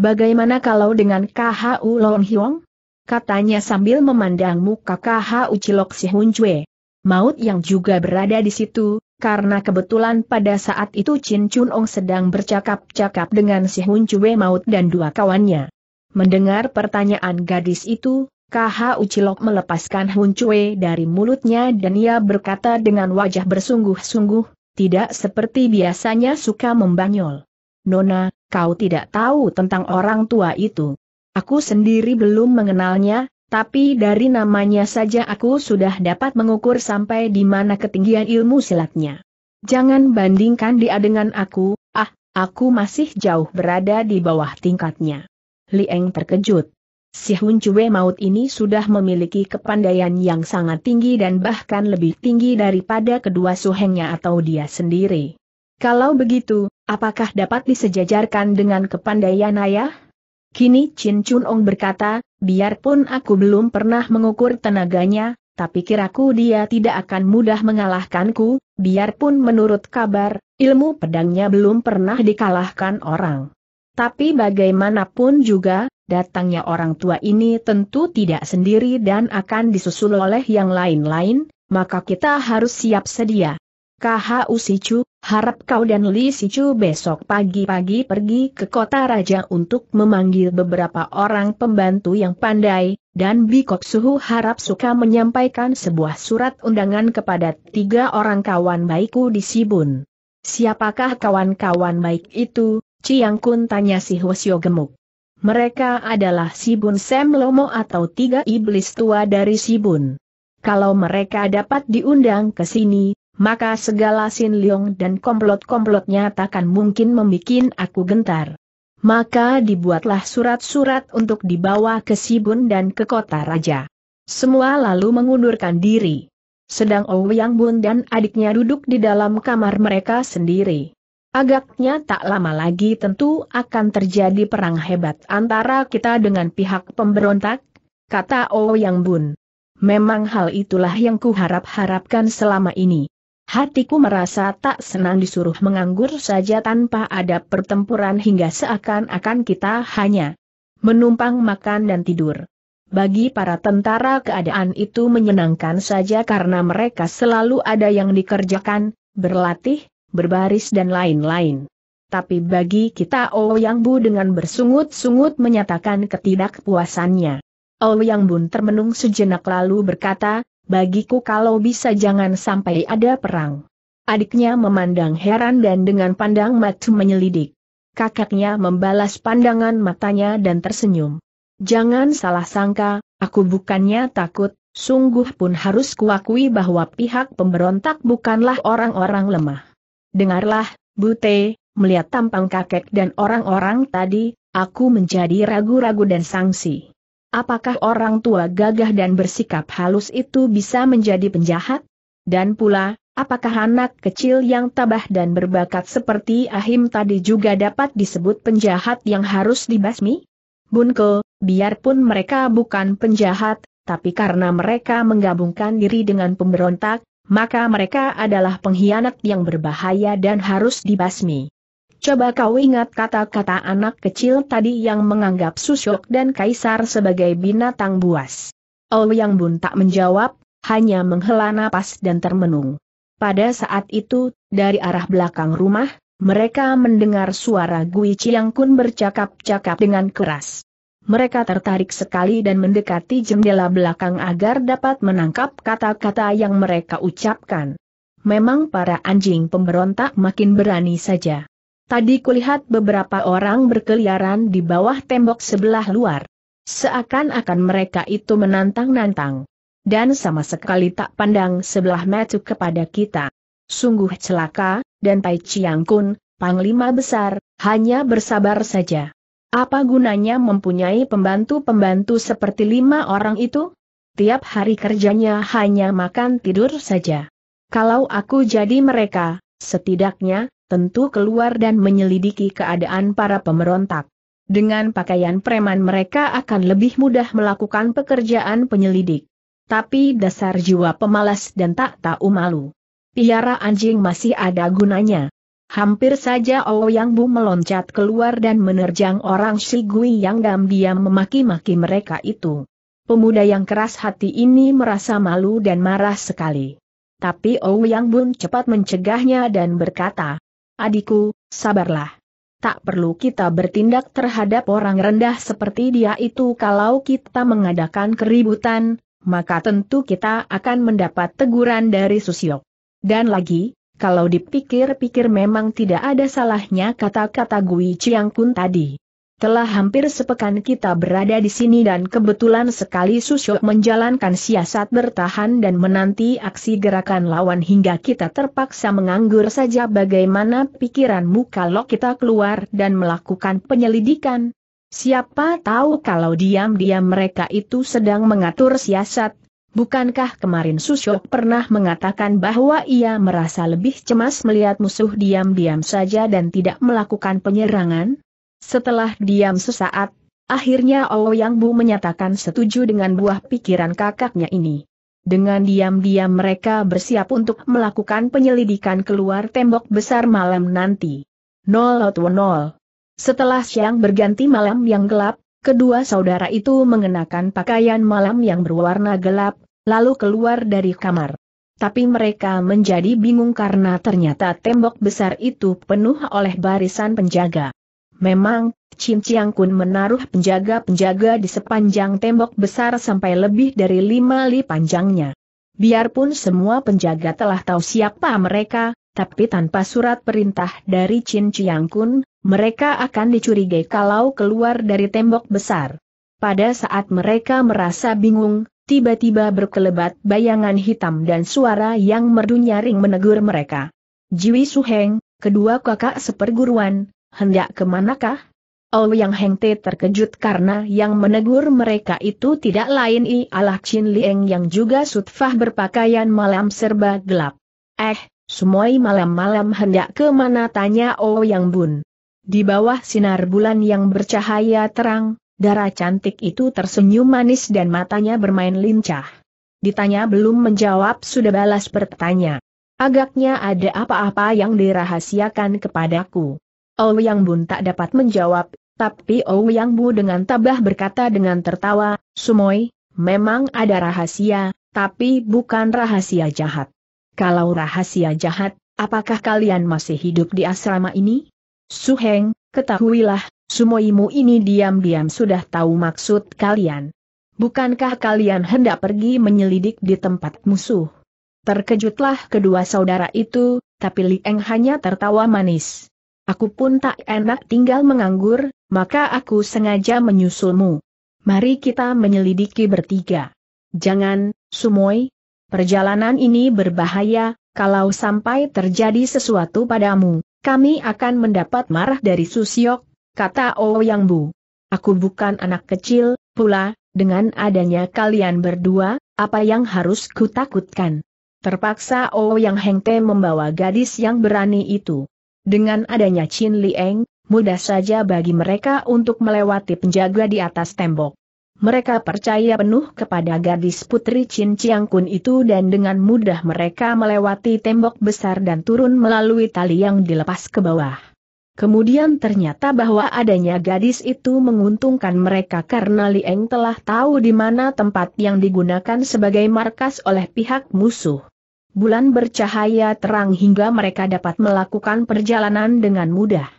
[SPEAKER 1] Bagaimana kalau dengan KHU Long Hiong? Katanya sambil memandang muka KHU Cilok Si Hun Cue. Maut yang juga berada di situ, karena kebetulan pada saat itu Chin Chun Ong sedang bercakap-cakap dengan si Hun Cue Maut dan dua kawannya. Mendengar pertanyaan gadis itu, Khu Cilok melepaskan Hun Cue dari mulutnya dan ia berkata dengan wajah bersungguh-sungguh, tidak seperti biasanya suka membanyol. Nona, kau tidak tahu tentang orang tua itu. Aku sendiri belum mengenalnya, tapi dari namanya saja aku sudah dapat mengukur sampai di mana ketinggian ilmu silatnya. Jangan bandingkan dia dengan aku, ah, aku masih jauh berada di bawah tingkatnya. Lieng terkejut. Si Hun Cue Maut ini sudah memiliki kepandaian yang sangat tinggi dan bahkan lebih tinggi daripada kedua suhengnya atau dia sendiri. Kalau begitu, apakah dapat disejajarkan dengan kepandaian ayah? Kini Chin Chun Ong berkata, biarpun aku belum pernah mengukur tenaganya, tapi kiraku dia tidak akan mudah mengalahkanku, biarpun menurut kabar, ilmu pedangnya belum pernah dikalahkan orang. Tapi bagaimanapun juga, datangnya orang tua ini tentu tidak sendiri dan akan disusul oleh yang lain-lain, maka kita harus siap sedia. KHU Sicu, harap kau dan Li Sicu besok pagi-pagi pergi ke kota raja untuk memanggil beberapa orang pembantu yang pandai, dan Bikok Suhu harap suka menyampaikan sebuah surat undangan kepada tiga orang kawan baikku di Sibun. Siapakah kawan-kawan baik itu? Ciang tanya si Hwasyo gemuk. Mereka adalah Sibun Sem Lomo atau tiga iblis tua dari Sibun. Kalau mereka dapat diundang ke sini, maka segala Sin Leong dan komplot-komplotnya takkan mungkin membuat aku gentar. Maka dibuatlah surat-surat untuk dibawa ke Sibun dan ke kota raja. Semua lalu mengundurkan diri. Sedang Ouyang Bun dan adiknya duduk di dalam kamar mereka sendiri. Agaknya tak lama lagi tentu akan terjadi perang hebat antara kita dengan pihak pemberontak, kata Oh Yang Bun. Memang hal itulah yang kuharap-harapkan selama ini. Hatiku merasa tak senang disuruh menganggur saja tanpa ada pertempuran hingga seakan-akan kita hanya menumpang makan dan tidur. Bagi para tentara keadaan itu menyenangkan saja karena mereka selalu ada yang dikerjakan, berlatih, berbaris dan lain-lain. Tapi bagi kita oh yang Bu dengan bersungut-sungut menyatakan ketidakpuasannya. Oh yang Bun termenung sejenak lalu berkata, bagiku kalau bisa jangan sampai ada perang. Adiknya memandang heran dan dengan pandang mata menyelidik. Kakaknya membalas pandangan matanya dan tersenyum. Jangan salah sangka, aku bukannya takut, sungguh pun harus kuakui bahwa pihak pemberontak bukanlah orang-orang lemah. Dengarlah, Bute, melihat tampang kakek dan orang-orang tadi, aku menjadi ragu-ragu dan sangsi. Apakah orang tua gagah dan bersikap halus itu bisa menjadi penjahat? Dan pula, apakah anak kecil yang tabah dan berbakat seperti Ahim tadi juga dapat disebut penjahat yang harus dibasmi? Bunko, biarpun mereka bukan penjahat, tapi karena mereka menggabungkan diri dengan pemberontak, maka mereka adalah pengkhianat yang berbahaya dan harus dibasmi. Coba kau ingat kata-kata anak kecil tadi yang menganggap Susyok dan Kaisar sebagai binatang buas. Ouyang Bun tak menjawab, hanya menghela napas dan termenung. Pada saat itu, dari arah belakang rumah, mereka mendengar suara Gui Chiang Kun bercakap-cakap dengan keras mereka tertarik sekali dan mendekati jendela belakang agar dapat menangkap kata-kata yang mereka ucapkan. Memang para anjing pemberontak makin berani saja. Tadi kulihat beberapa orang berkeliaran di bawah tembok sebelah luar. Seakan-akan mereka itu menantang-nantang. Dan sama sekali tak pandang sebelah mata kepada kita. Sungguh celaka, dan Tai Chiang Kun, Panglima Besar, hanya bersabar saja. Apa gunanya mempunyai pembantu-pembantu seperti lima orang itu? Tiap hari kerjanya hanya makan tidur saja. Kalau aku jadi mereka, setidaknya, tentu keluar dan menyelidiki keadaan para pemberontak. Dengan pakaian preman mereka akan lebih mudah melakukan pekerjaan penyelidik. Tapi dasar jiwa pemalas dan tak tahu malu. Piara anjing masih ada gunanya. Hampir saja Ouyang Bu meloncat keluar dan menerjang orang Shigui yang diam-diam memaki-maki mereka itu. Pemuda yang keras hati ini merasa malu dan marah sekali. Tapi Ouyang Bun cepat mencegahnya dan berkata, Adikku, sabarlah. Tak perlu kita bertindak terhadap orang rendah seperti dia itu kalau kita mengadakan keributan, maka tentu kita akan mendapat teguran dari Susiok. Dan lagi, kalau dipikir-pikir memang tidak ada salahnya kata-kata Gui Chiang Kun tadi. Telah hampir sepekan kita berada di sini dan kebetulan sekali Susyo menjalankan siasat bertahan dan menanti aksi gerakan lawan hingga kita terpaksa menganggur saja bagaimana pikiranmu kalau kita keluar dan melakukan penyelidikan. Siapa tahu kalau diam-diam mereka itu sedang mengatur siasat, Bukankah kemarin Susyok pernah mengatakan bahwa ia merasa lebih cemas melihat musuh diam-diam saja dan tidak melakukan penyerangan? Setelah diam sesaat, akhirnya Ouyang Bu menyatakan setuju dengan buah pikiran kakaknya ini. Dengan diam-diam mereka bersiap untuk melakukan penyelidikan keluar tembok besar malam nanti. 0 Setelah siang berganti malam yang gelap, kedua saudara itu mengenakan pakaian malam yang berwarna gelap, lalu keluar dari kamar. Tapi mereka menjadi bingung karena ternyata tembok besar itu penuh oleh barisan penjaga. Memang, Chin Chiang Kun menaruh penjaga-penjaga di sepanjang tembok besar sampai lebih dari lima li panjangnya. Biarpun semua penjaga telah tahu siapa mereka, tapi tanpa surat perintah dari Chin Chiang Kun, mereka akan dicurigai kalau keluar dari tembok besar. Pada saat mereka merasa bingung, Tiba-tiba berkelebat bayangan hitam dan suara yang merdu nyaring menegur mereka. Jiwi Su Heng, kedua kakak seperguruan, hendak kemanakah? Oh Yang Heng Te terkejut karena yang menegur mereka itu tidak lain ialah Chin Lieng yang juga sutfah berpakaian malam serba gelap. Eh, semua malam-malam hendak ke mana tanya Oh Yang Bun. Di bawah sinar bulan yang bercahaya terang, Darah cantik itu tersenyum manis dan matanya bermain lincah. Ditanya belum menjawab sudah balas bertanya. Agaknya ada apa-apa yang dirahasiakan kepadaku. Ouyang Bun tak dapat menjawab, tapi Ouyang Bu dengan tabah berkata dengan tertawa, Sumoy, memang ada rahasia, tapi bukan rahasia jahat. Kalau rahasia jahat, apakah kalian masih hidup di asrama ini? Suheng, ketahuilah, Sumoimu ini diam-diam sudah tahu maksud kalian. Bukankah kalian hendak pergi menyelidik di tempat musuh? Terkejutlah kedua saudara itu, tapi Li Eng hanya tertawa manis. Aku pun tak enak tinggal menganggur, maka aku sengaja menyusulmu. Mari kita menyelidiki bertiga. Jangan, Sumoy. Perjalanan ini berbahaya, kalau sampai terjadi sesuatu padamu, kami akan mendapat marah dari Susiok, kata Ouyang oh Bu. Aku bukan anak kecil, pula, dengan adanya kalian berdua, apa yang harus kutakutkan? Terpaksa Ouyang oh Heng Te membawa gadis yang berani itu. Dengan adanya Chin Lieng, mudah saja bagi mereka untuk melewati penjaga di atas tembok. Mereka percaya penuh kepada gadis putri Chin Chiang Kun itu dan dengan mudah mereka melewati tembok besar dan turun melalui tali yang dilepas ke bawah. Kemudian ternyata bahwa adanya gadis itu menguntungkan mereka karena Li Lieng telah tahu di mana tempat yang digunakan sebagai markas oleh pihak musuh. Bulan bercahaya terang hingga mereka dapat melakukan perjalanan dengan mudah.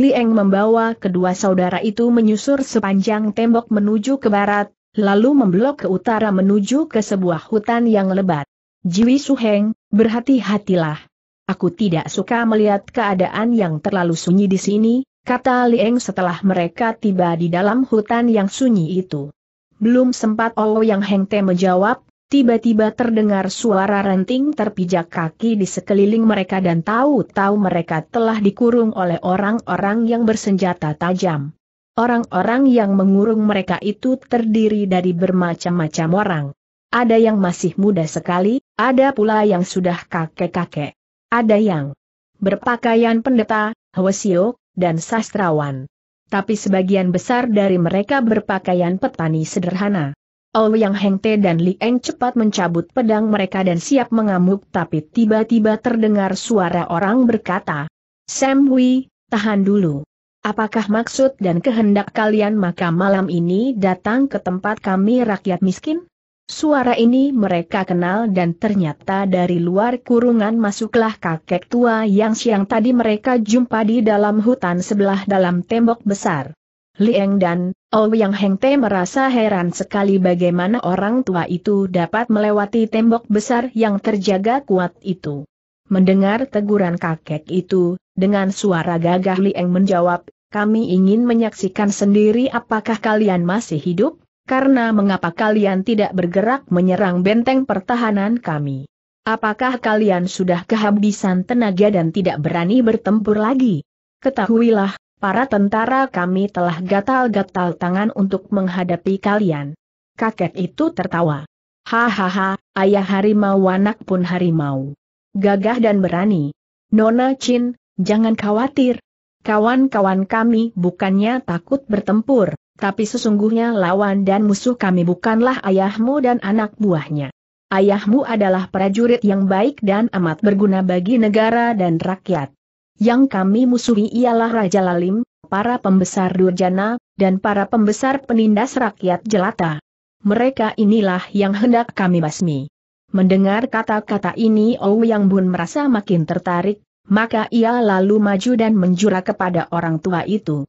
[SPEAKER 1] Li Lieng membawa kedua saudara itu menyusur sepanjang tembok menuju ke barat, lalu memblok ke utara menuju ke sebuah hutan yang lebat. Jiwi Suheng, berhati-hatilah, Aku tidak suka melihat keadaan yang terlalu sunyi di sini, kata Lieng setelah mereka tiba di dalam hutan yang sunyi itu. Belum sempat Olo yang hengte menjawab, tiba-tiba terdengar suara renting terpijak kaki di sekeliling mereka dan tahu-tahu mereka telah dikurung oleh orang-orang yang bersenjata tajam. Orang-orang yang mengurung mereka itu terdiri dari bermacam-macam orang. Ada yang masih muda sekali, ada pula yang sudah kakek-kakek. Ada yang berpakaian pendeta, hwasio, dan sastrawan. Tapi sebagian besar dari mereka berpakaian petani sederhana. Yang Hengte dan Li Eng cepat mencabut pedang mereka dan siap mengamuk tapi tiba-tiba terdengar suara orang berkata, Sam Hui, tahan dulu. Apakah maksud dan kehendak kalian maka malam ini datang ke tempat kami rakyat miskin? Suara ini mereka kenal dan ternyata dari luar kurungan masuklah kakek tua yang siang tadi mereka jumpa di dalam hutan sebelah dalam tembok besar. Lieng dan Ouyang oh Heng Te merasa heran sekali bagaimana orang tua itu dapat melewati tembok besar yang terjaga kuat itu. Mendengar teguran kakek itu, dengan suara gagah Lieng menjawab, kami ingin menyaksikan sendiri apakah kalian masih hidup? Karena mengapa kalian tidak bergerak menyerang benteng pertahanan kami? Apakah kalian sudah kehabisan tenaga dan tidak berani bertempur lagi? Ketahuilah, para tentara kami telah gatal-gatal tangan untuk menghadapi kalian. Kakek itu tertawa. Hahaha, ayah harimau anak pun harimau. Gagah dan berani. Nona Chin, jangan khawatir. Kawan-kawan kami bukannya takut bertempur, tapi sesungguhnya lawan dan musuh kami bukanlah ayahmu dan anak buahnya. Ayahmu adalah prajurit yang baik dan amat berguna bagi negara dan rakyat. Yang kami musuhi ialah Raja Lalim, para pembesar Durjana, dan para pembesar penindas rakyat jelata. Mereka inilah yang hendak kami basmi. Mendengar kata-kata ini Ou Yang Bun merasa makin tertarik, maka ia lalu maju dan menjura kepada orang tua itu.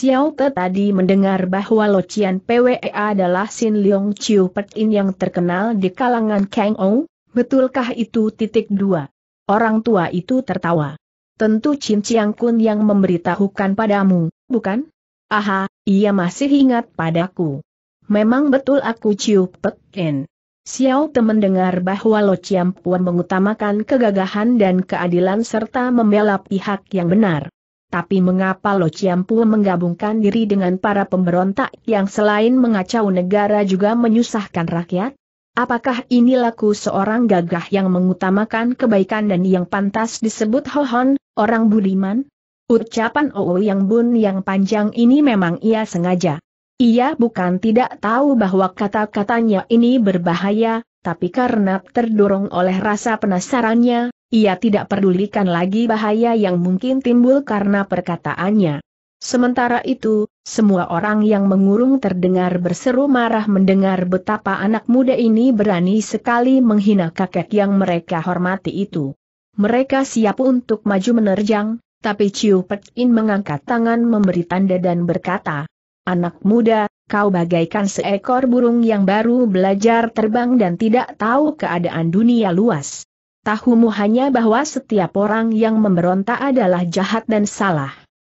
[SPEAKER 1] Xiao Te tadi mendengar bahwa Lo Cian PWE adalah Sin Leong Chiu Pet In yang terkenal di kalangan Kang Ou, betulkah itu titik dua? Orang tua itu tertawa. Tentu Chin Chiang Kun yang memberitahukan padamu, bukan? Aha, ia masih ingat padaku. Memang betul aku Chiu Pet In. Xiao Te mendengar bahwa Lo Puan mengutamakan kegagahan dan keadilan serta membela pihak yang benar. Tapi mengapa Lo Ciampu menggabungkan diri dengan para pemberontak yang selain mengacau negara juga menyusahkan rakyat? Apakah ini laku seorang gagah yang mengutamakan kebaikan dan yang pantas disebut Hohon, orang budiman? Ucapan Oo Yang Bun yang panjang ini memang ia sengaja. Ia bukan tidak tahu bahwa kata-katanya ini berbahaya, tapi karena terdorong oleh rasa penasarannya, ia tidak pedulikan lagi bahaya yang mungkin timbul karena perkataannya. Sementara itu, semua orang yang mengurung terdengar berseru marah mendengar betapa anak muda ini berani sekali menghina kakek yang mereka hormati itu. Mereka siap untuk maju menerjang, tapi Chiu Pek In mengangkat tangan memberi tanda dan berkata, Anak muda, kau bagaikan seekor burung yang baru belajar terbang dan tidak tahu keadaan dunia luas. Tahumu hanya bahwa setiap orang yang memberontak adalah jahat dan salah.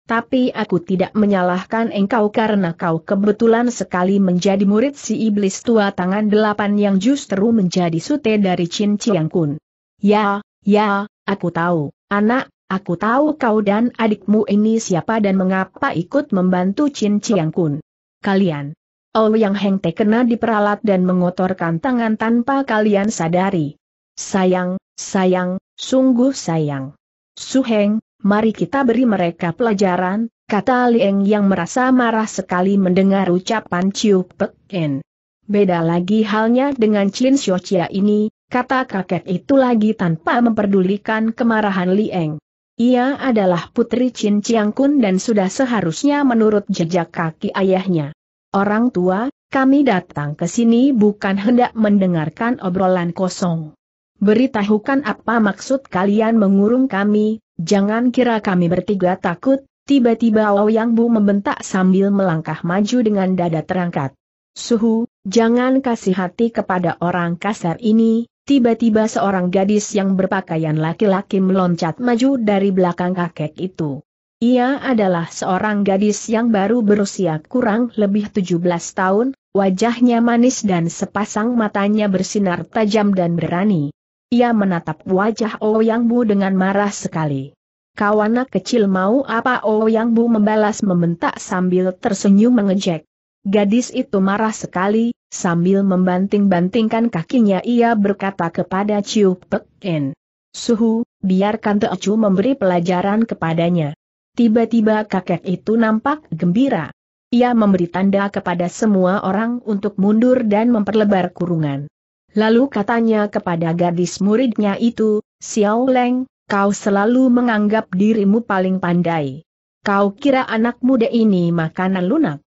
[SPEAKER 1] Tapi aku tidak menyalahkan engkau karena kau kebetulan sekali menjadi murid si iblis tua tangan delapan yang justru menjadi sute dari Chin Chiang Kun. Ya, ya, aku tahu, anak, aku tahu kau dan adikmu ini siapa dan mengapa ikut membantu Chin Chiang Kun. Kalian. Oh yang Heng kena diperalat dan mengotorkan tangan tanpa kalian sadari. Sayang, sayang, sungguh sayang. Suheng, mari kita beri mereka pelajaran, kata Lieng yang merasa marah sekali mendengar ucapan Chiu Pek En. Beda lagi halnya dengan Chin Xiu Chia ini, kata kakek itu lagi tanpa memperdulikan kemarahan Lieng. Ia adalah putri Chin Chiang Kun dan sudah seharusnya menurut jejak kaki ayahnya. Orang tua, kami datang ke sini bukan hendak mendengarkan obrolan kosong. Beritahukan apa maksud kalian mengurung kami, jangan kira kami bertiga takut, tiba-tiba Yang Bu membentak sambil melangkah maju dengan dada terangkat. Suhu, jangan kasih hati kepada orang kasar ini, tiba-tiba seorang gadis yang berpakaian laki-laki meloncat maju dari belakang kakek itu. Ia adalah seorang gadis yang baru berusia kurang lebih 17 tahun, wajahnya manis dan sepasang matanya bersinar tajam dan berani. Ia menatap wajah Ouyang Bu dengan marah sekali. Kau anak kecil mau apa Ouyang Bu membalas membentak sambil tersenyum mengejek. Gadis itu marah sekali, sambil membanting-bantingkan kakinya ia berkata kepada Chiu Pek En. Suhu, biarkan Te Chu memberi pelajaran kepadanya. Tiba-tiba kakek itu nampak gembira. Ia memberi tanda kepada semua orang untuk mundur dan memperlebar kurungan. Lalu katanya kepada gadis muridnya itu, Xiao Leng, kau selalu menganggap dirimu paling pandai. Kau kira anak muda ini makanan lunak?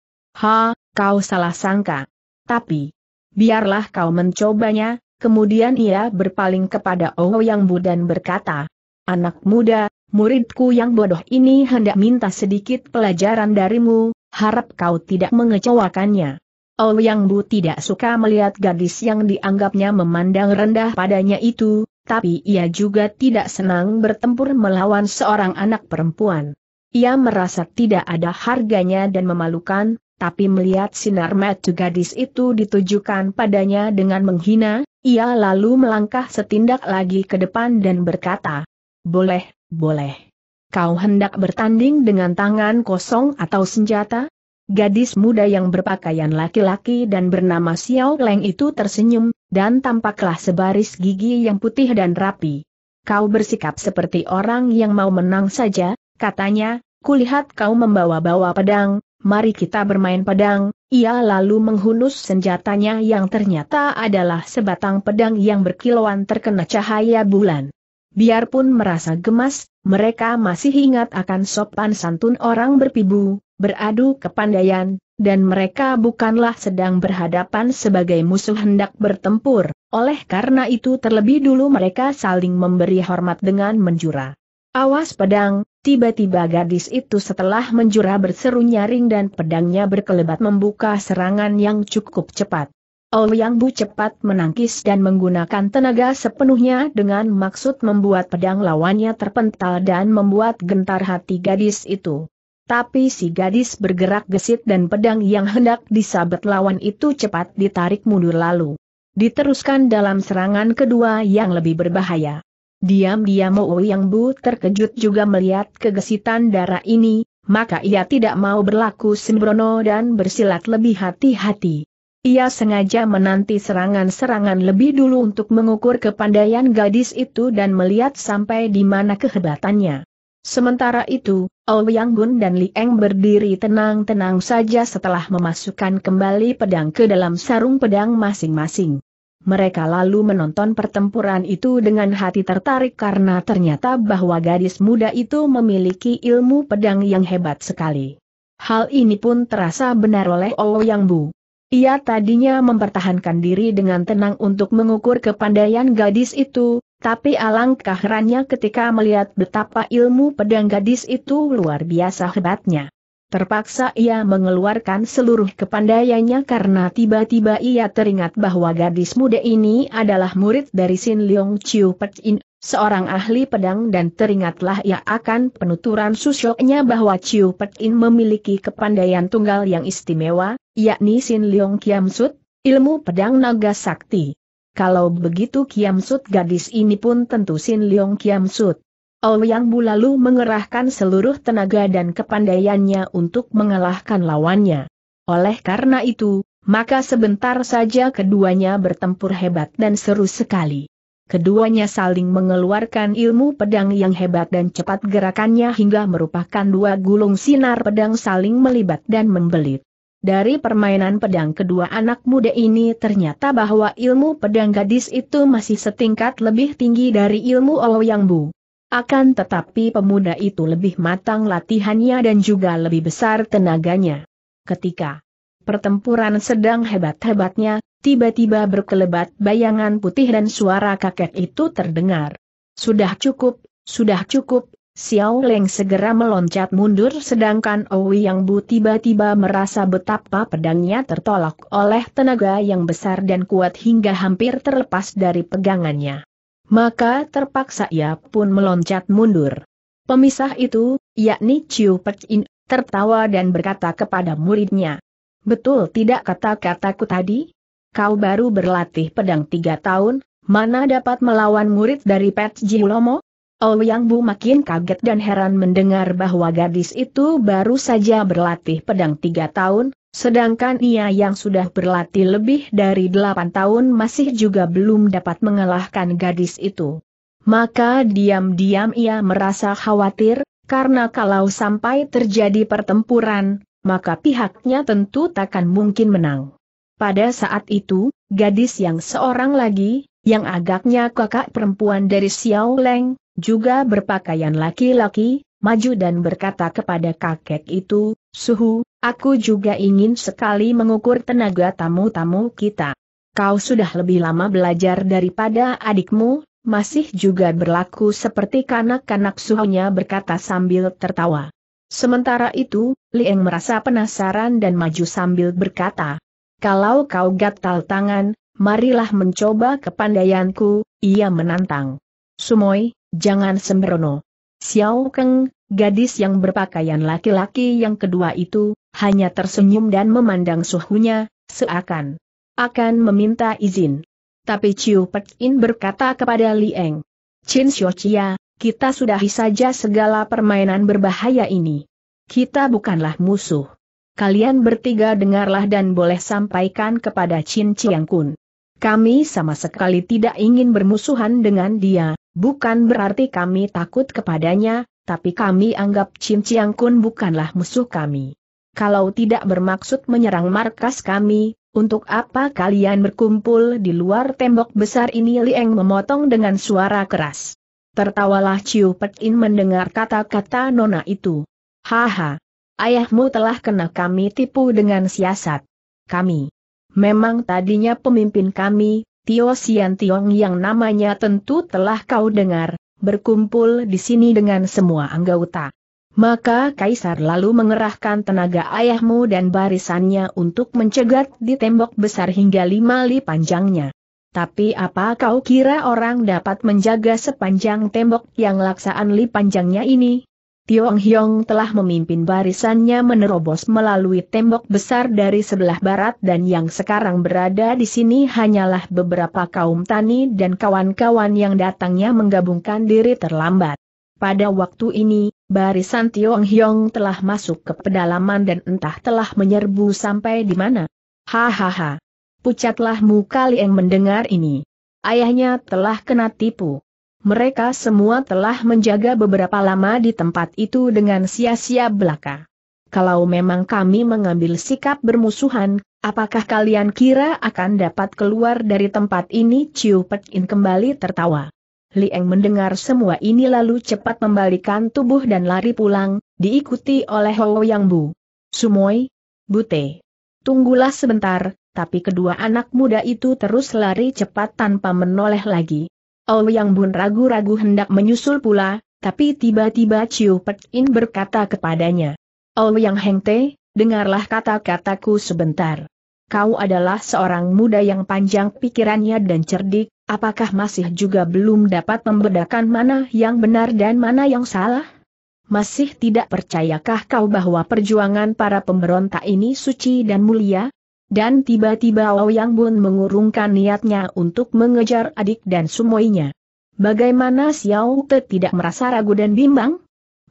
[SPEAKER 1] Ha, kau salah sangka. Tapi, biarlah kau mencobanya, kemudian ia berpaling kepada Ouyang Bu dan berkata, Anak muda, muridku yang bodoh ini hendak minta sedikit pelajaran darimu, harap kau tidak mengecewakannya. Oh, yang Bu tidak suka melihat gadis yang dianggapnya memandang rendah padanya itu, tapi ia juga tidak senang bertempur melawan seorang anak perempuan. Ia merasa tidak ada harganya dan memalukan, tapi melihat sinar mata gadis itu ditujukan padanya dengan menghina, ia lalu melangkah setindak lagi ke depan dan berkata, Boleh, boleh. Kau hendak bertanding dengan tangan kosong atau senjata? Gadis muda yang berpakaian laki-laki dan bernama Xiao Leng itu tersenyum, dan tampaklah sebaris gigi yang putih dan rapi. Kau bersikap seperti orang yang mau menang saja, katanya, kulihat kau membawa-bawa pedang, mari kita bermain pedang, ia lalu menghunus senjatanya yang ternyata adalah sebatang pedang yang berkilauan terkena cahaya bulan. Biarpun merasa gemas, mereka masih ingat akan sopan santun orang berpibu, beradu kepandaian, dan mereka bukanlah sedang berhadapan sebagai musuh hendak bertempur, oleh karena itu terlebih dulu mereka saling memberi hormat dengan menjura. Awas pedang, tiba-tiba gadis itu setelah menjura berseru nyaring dan pedangnya berkelebat membuka serangan yang cukup cepat. Ouyang Bu cepat menangkis dan menggunakan tenaga sepenuhnya dengan maksud membuat pedang lawannya terpental dan membuat gentar hati gadis itu. Tapi si gadis bergerak gesit dan pedang yang hendak disabet lawan itu cepat ditarik mundur lalu. Diteruskan dalam serangan kedua yang lebih berbahaya. Diam-diam Yang Bu terkejut juga melihat kegesitan darah ini, maka ia tidak mau berlaku sembrono dan bersilat lebih hati-hati. Ia sengaja menanti serangan-serangan lebih dulu untuk mengukur kepandaian gadis itu dan melihat sampai di mana kehebatannya. Sementara itu, Ouyang Gun dan Lieng berdiri tenang-tenang saja setelah memasukkan kembali pedang ke dalam sarung pedang masing-masing. Mereka lalu menonton pertempuran itu dengan hati tertarik karena ternyata bahwa gadis muda itu memiliki ilmu pedang yang hebat sekali. Hal ini pun terasa benar oleh Ouyang Bu. Ia tadinya mempertahankan diri dengan tenang untuk mengukur kepandaian gadis itu, tapi alangkah herannya ketika melihat betapa ilmu pedang gadis itu luar biasa hebatnya. Terpaksa ia mengeluarkan seluruh kepandaiannya karena tiba-tiba ia teringat bahwa gadis muda ini adalah murid dari Sin Leong Chiu Pek In, seorang ahli pedang dan teringatlah ia akan penuturan susoknya bahwa Chiu Pek In memiliki kepandaian tunggal yang istimewa, yakni Sin Leong Kiam Sut, ilmu pedang naga sakti. Kalau begitu Kiam Sut gadis ini pun tentu Sin Leong Kiam Sut. Ouyang Bu lalu mengerahkan seluruh tenaga dan kepandaiannya untuk mengalahkan lawannya. Oleh karena itu, maka sebentar saja keduanya bertempur hebat dan seru sekali. Keduanya saling mengeluarkan ilmu pedang yang hebat dan cepat gerakannya hingga merupakan dua gulung sinar pedang saling melibat dan membelit. Dari permainan pedang kedua anak muda ini ternyata bahwa ilmu pedang gadis itu masih setingkat lebih tinggi dari ilmu yang Bu. Akan tetapi pemuda itu lebih matang latihannya dan juga lebih besar tenaganya. Ketika pertempuran sedang hebat-hebatnya, tiba-tiba berkelebat bayangan putih dan suara kakek itu terdengar. Sudah cukup, sudah cukup, Xiao Leng segera meloncat mundur sedangkan Owi Yang Bu tiba-tiba merasa betapa pedangnya tertolak oleh tenaga yang besar dan kuat hingga hampir terlepas dari pegangannya. Maka terpaksa ia pun meloncat mundur. Pemisah itu, yakni Chiu Pek In, tertawa dan berkata kepada muridnya. Betul tidak kata-kataku tadi? Kau baru berlatih pedang tiga tahun, mana dapat melawan murid dari Pet Jilomo? Ouyang Bu makin kaget dan heran mendengar bahwa gadis itu baru saja berlatih pedang tiga tahun, sedangkan ia yang sudah berlatih lebih dari delapan tahun masih juga belum dapat mengalahkan gadis itu. Maka diam-diam ia merasa khawatir, karena kalau sampai terjadi pertempuran, maka pihaknya tentu takkan mungkin menang. Pada saat itu, gadis yang seorang lagi, yang agaknya kakak perempuan dari Xiao Leng, juga berpakaian laki-laki, maju dan berkata kepada kakek itu, Suhu, aku juga ingin sekali mengukur tenaga tamu-tamu kita. Kau sudah lebih lama belajar daripada adikmu, masih juga berlaku seperti kanak-kanak suhunya berkata sambil tertawa. Sementara itu, Lieng merasa penasaran dan maju sambil berkata, Kalau kau gatal tangan, marilah mencoba kepandaianku, ia menantang. Sumoy, Jangan sembrono. Xiao Keng, gadis yang berpakaian laki-laki yang kedua itu, hanya tersenyum dan memandang suhunya, seakan akan meminta izin. Tapi Chiu Pek In berkata kepada Lieng, Chin Chia, kita sudahi saja segala permainan berbahaya ini. Kita bukanlah musuh. Kalian bertiga dengarlah dan boleh sampaikan kepada Chin Chiang Kun. Kami sama sekali tidak ingin bermusuhan dengan dia, Bukan berarti kami takut kepadanya, tapi kami anggap Chin Chiang Kun bukanlah musuh kami. Kalau tidak bermaksud menyerang markas kami, untuk apa kalian berkumpul di luar tembok besar ini Lieng memotong dengan suara keras. Tertawalah Chiu Pek In mendengar kata-kata nona itu. Haha, ayahmu telah kena kami tipu dengan siasat. Kami. Memang tadinya pemimpin kami, Tio Sian Tiong yang namanya tentu telah kau dengar, berkumpul di sini dengan semua anggota. Maka Kaisar lalu mengerahkan tenaga ayahmu dan barisannya untuk mencegat di tembok besar hingga lima li panjangnya. Tapi apa kau kira orang dapat menjaga sepanjang tembok yang laksaan li panjangnya ini? Tiong Hiong telah memimpin barisannya menerobos melalui tembok besar dari sebelah barat dan yang sekarang berada di sini hanyalah beberapa kaum tani dan kawan-kawan yang datangnya menggabungkan diri terlambat. Pada waktu ini, barisan Tiong Hiong telah masuk ke pedalaman dan entah telah menyerbu sampai di mana. Hahaha. Pucatlah muka Lieng mendengar ini. Ayahnya telah kena tipu mereka semua telah menjaga beberapa lama di tempat itu dengan sia-sia belaka. Kalau memang kami mengambil sikap bermusuhan, apakah kalian kira akan dapat keluar dari tempat ini? Ciu Pekin kembali tertawa. Lieng mendengar semua ini lalu cepat membalikan tubuh dan lari pulang, diikuti oleh Hou Yang Bu. Sumoy, Bute. Tunggulah sebentar, tapi kedua anak muda itu terus lari cepat tanpa menoleh lagi. Ouyang Bun ragu-ragu hendak menyusul pula, tapi tiba-tiba Chiu Pek In berkata kepadanya. Ouyang Heng Te, dengarlah kata-kataku sebentar. Kau adalah seorang muda yang panjang pikirannya dan cerdik, apakah masih juga belum dapat membedakan mana yang benar dan mana yang salah? Masih tidak percayakah kau bahwa perjuangan para pemberontak ini suci dan mulia? dan tiba-tiba Ouyang Bun mengurungkan niatnya untuk mengejar adik dan sumoinya. Bagaimana Xiao Te tidak merasa ragu dan bimbang?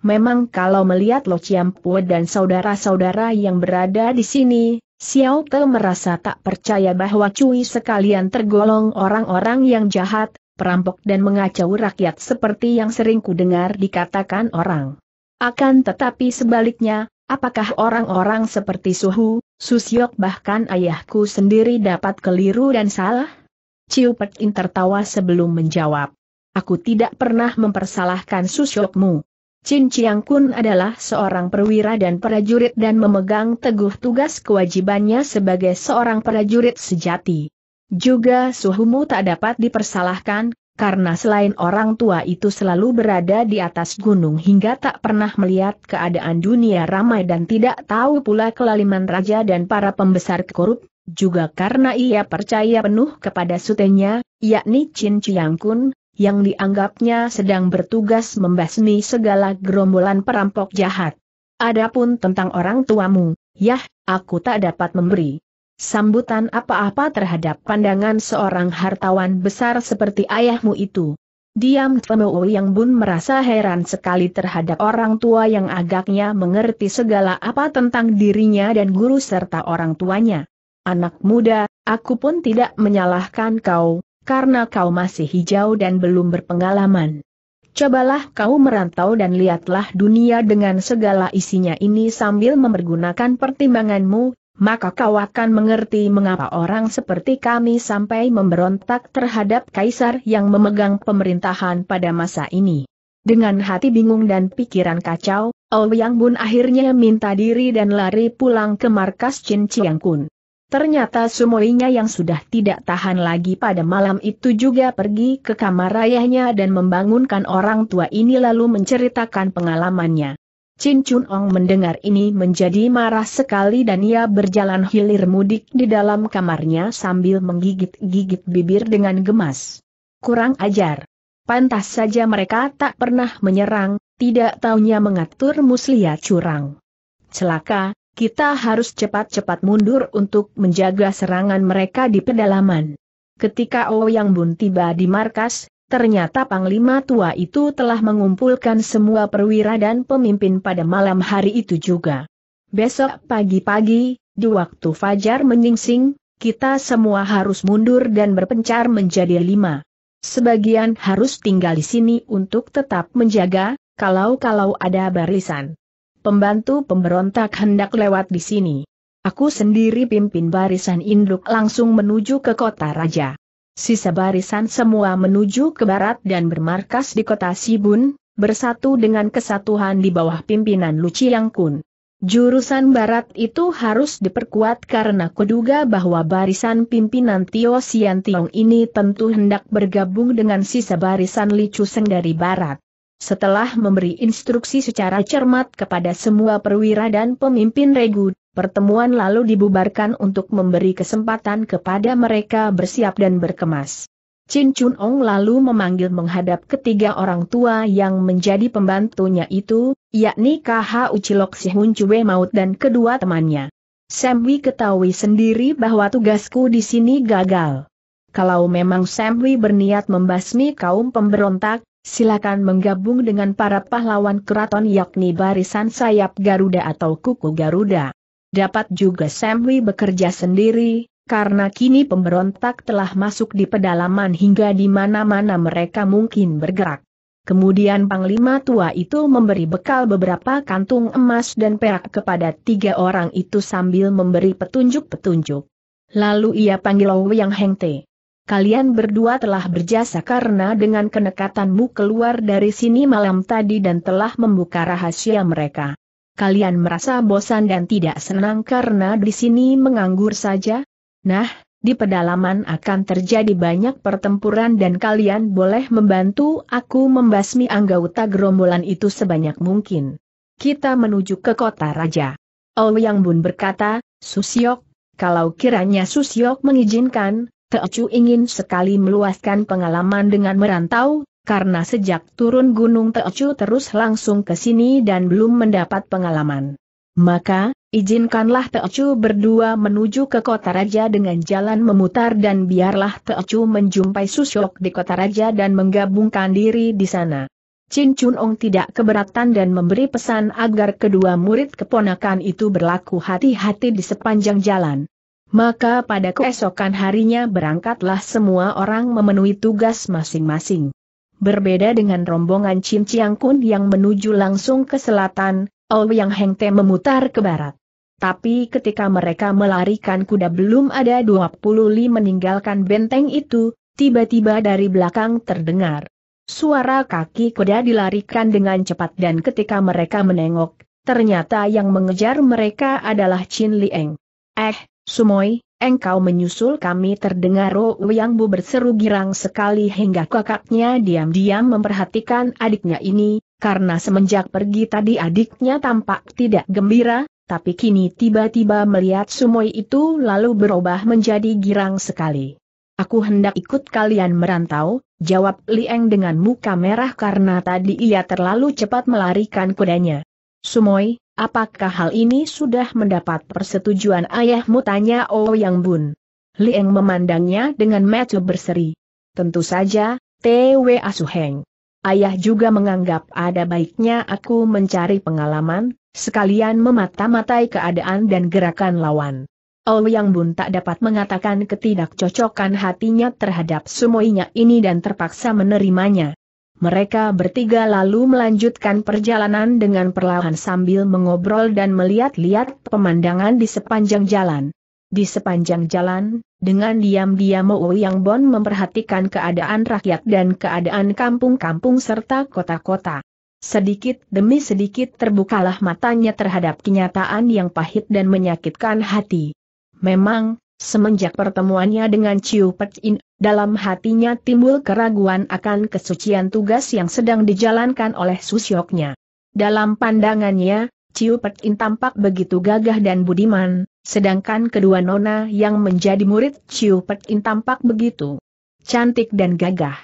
[SPEAKER 1] Memang kalau melihat Lo Chiampue dan saudara-saudara yang berada di sini, Xiao Te merasa tak percaya bahwa Cui sekalian tergolong orang-orang yang jahat, perampok dan mengacau rakyat seperti yang sering dengar dikatakan orang. Akan tetapi sebaliknya, apakah orang-orang seperti Suhu, Susyok bahkan ayahku sendiri dapat keliru dan salah? Ciu Pekin tertawa sebelum menjawab. Aku tidak pernah mempersalahkan Susyokmu. Chin Chiang Kun adalah seorang perwira dan prajurit dan memegang teguh tugas kewajibannya sebagai seorang prajurit sejati. Juga suhumu tak dapat dipersalahkan, karena selain orang tua itu selalu berada di atas gunung hingga tak pernah melihat keadaan dunia ramai dan tidak tahu pula kelaliman raja dan para pembesar korup, juga karena ia percaya penuh kepada sutenya, yakni Chin Chiang Kun, yang dianggapnya sedang bertugas membasmi segala gerombolan perampok jahat. Adapun tentang orang tuamu, yah, aku tak dapat memberi sambutan apa-apa terhadap pandangan seorang hartawan besar seperti ayahmu itu. Diam Tfemo yang Bun merasa heran sekali terhadap orang tua yang agaknya mengerti segala apa tentang dirinya dan guru serta orang tuanya. Anak muda, aku pun tidak menyalahkan kau, karena kau masih hijau dan belum berpengalaman. Cobalah kau merantau dan lihatlah dunia dengan segala isinya ini sambil mempergunakan pertimbanganmu, maka kau akan mengerti mengapa orang seperti kami sampai memberontak terhadap kaisar yang memegang pemerintahan pada masa ini. Dengan hati bingung dan pikiran kacau, Yang Bun akhirnya minta diri dan lari pulang ke markas Chin Chiang Kun. Ternyata sumoinya yang sudah tidak tahan lagi pada malam itu juga pergi ke kamar ayahnya dan membangunkan orang tua ini lalu menceritakan pengalamannya. Chin Chun Ong mendengar ini menjadi marah sekali dan ia berjalan hilir mudik di dalam kamarnya sambil menggigit-gigit bibir dengan gemas. Kurang ajar. Pantas saja mereka tak pernah menyerang, tidak taunya mengatur muslia curang. Celaka, kita harus cepat-cepat mundur untuk menjaga serangan mereka di pedalaman. Ketika Ouyang Bun tiba di markas, Ternyata Panglima tua itu telah mengumpulkan semua perwira dan pemimpin pada malam hari itu juga. Besok pagi-pagi, di waktu fajar menyingsing, kita semua harus mundur dan berpencar menjadi lima. Sebagian harus tinggal di sini untuk tetap menjaga, kalau-kalau ada barisan. Pembantu pemberontak hendak lewat di sini. Aku sendiri pimpin barisan induk langsung menuju ke kota raja. Sisa barisan semua menuju ke barat dan bermarkas di kota Sibun, bersatu dengan kesatuan di bawah pimpinan Lu Chiang Kun. Jurusan barat itu harus diperkuat karena kuduga bahwa barisan pimpinan Tio Sian Tiong ini tentu hendak bergabung dengan sisa barisan Li Chuseng dari barat. Setelah memberi instruksi secara cermat kepada semua perwira dan pemimpin regu, pertemuan lalu dibubarkan untuk memberi kesempatan kepada mereka bersiap dan berkemas. Chin Chun Ong lalu memanggil menghadap ketiga orang tua yang menjadi pembantunya itu, yakni KH Ucilok Sihun Chue Maut dan kedua temannya. Samwi ketahui sendiri bahwa tugasku di sini gagal. Kalau memang Samwi berniat membasmi kaum pemberontak, silakan menggabung dengan para pahlawan keraton yakni barisan sayap Garuda atau kuku Garuda. Dapat juga Samwi bekerja sendiri, karena kini pemberontak telah masuk di pedalaman hingga di mana-mana mereka mungkin bergerak. Kemudian Panglima tua itu memberi bekal beberapa kantung emas dan perak kepada tiga orang itu sambil memberi petunjuk-petunjuk. Lalu ia panggil Yang Heng Kalian berdua telah berjasa karena dengan kenekatanmu keluar dari sini malam tadi dan telah membuka rahasia mereka kalian merasa bosan dan tidak senang karena di sini menganggur saja? Nah, di pedalaman akan terjadi banyak pertempuran dan kalian boleh membantu aku membasmi anggota gerombolan itu sebanyak mungkin. Kita menuju ke kota raja. Ouyang Bun berkata, Susiok, kalau kiranya Susiok mengizinkan, Teocu ingin sekali meluaskan pengalaman dengan merantau, karena sejak turun Gunung Teocu terus langsung ke sini dan belum mendapat pengalaman. Maka, izinkanlah Teocu berdua menuju ke kota raja dengan jalan memutar dan biarlah Teocu menjumpai Susyok di kota raja dan menggabungkan diri di sana. Chin Chun Ong tidak keberatan dan memberi pesan agar kedua murid keponakan itu berlaku hati-hati di sepanjang jalan. Maka pada keesokan harinya berangkatlah semua orang memenuhi tugas masing-masing. Berbeda dengan rombongan Chin Chiang Kun yang menuju langsung ke selatan, Ou Yang Heng Te memutar ke barat. Tapi ketika mereka melarikan kuda belum ada 20 li meninggalkan benteng itu, tiba-tiba dari belakang terdengar. Suara kaki kuda dilarikan dengan cepat dan ketika mereka menengok, ternyata yang mengejar mereka adalah Chin Lieng. Eh, Sumoi, engkau menyusul kami terdengar Ro Yang Bu berseru girang sekali hingga kakaknya diam-diam memperhatikan adiknya ini, karena semenjak pergi tadi adiknya tampak tidak gembira, tapi kini tiba-tiba melihat Sumoi itu lalu berubah menjadi girang sekali. Aku hendak ikut kalian merantau, jawab Lieng dengan muka merah karena tadi ia terlalu cepat melarikan kudanya. Sumoi, apakah hal ini sudah mendapat persetujuan ayahmu tanya Ouyang oh Bun. Lieng memandangnya dengan mata berseri. Tentu saja, T.W. Asuheng. Ayah juga menganggap ada baiknya aku mencari pengalaman, sekalian memata-matai keadaan dan gerakan lawan. Ouyang oh Bun tak dapat mengatakan ketidakcocokan hatinya terhadap sumoinya ini dan terpaksa menerimanya mereka bertiga lalu melanjutkan perjalanan dengan perlahan sambil mengobrol dan melihat-lihat pemandangan di sepanjang jalan. Di sepanjang jalan, dengan diam-diam Ou Yang Bon memperhatikan keadaan rakyat dan keadaan kampung-kampung serta kota-kota. Sedikit demi sedikit terbukalah matanya terhadap kenyataan yang pahit dan menyakitkan hati. Memang, Semenjak pertemuannya dengan Chiu Pet In, dalam hatinya timbul keraguan akan kesucian tugas yang sedang dijalankan oleh Susyoknya. Dalam pandangannya, Ciu Pet In tampak begitu gagah dan budiman, sedangkan kedua nona yang menjadi murid Ciu Pet In tampak begitu cantik dan gagah.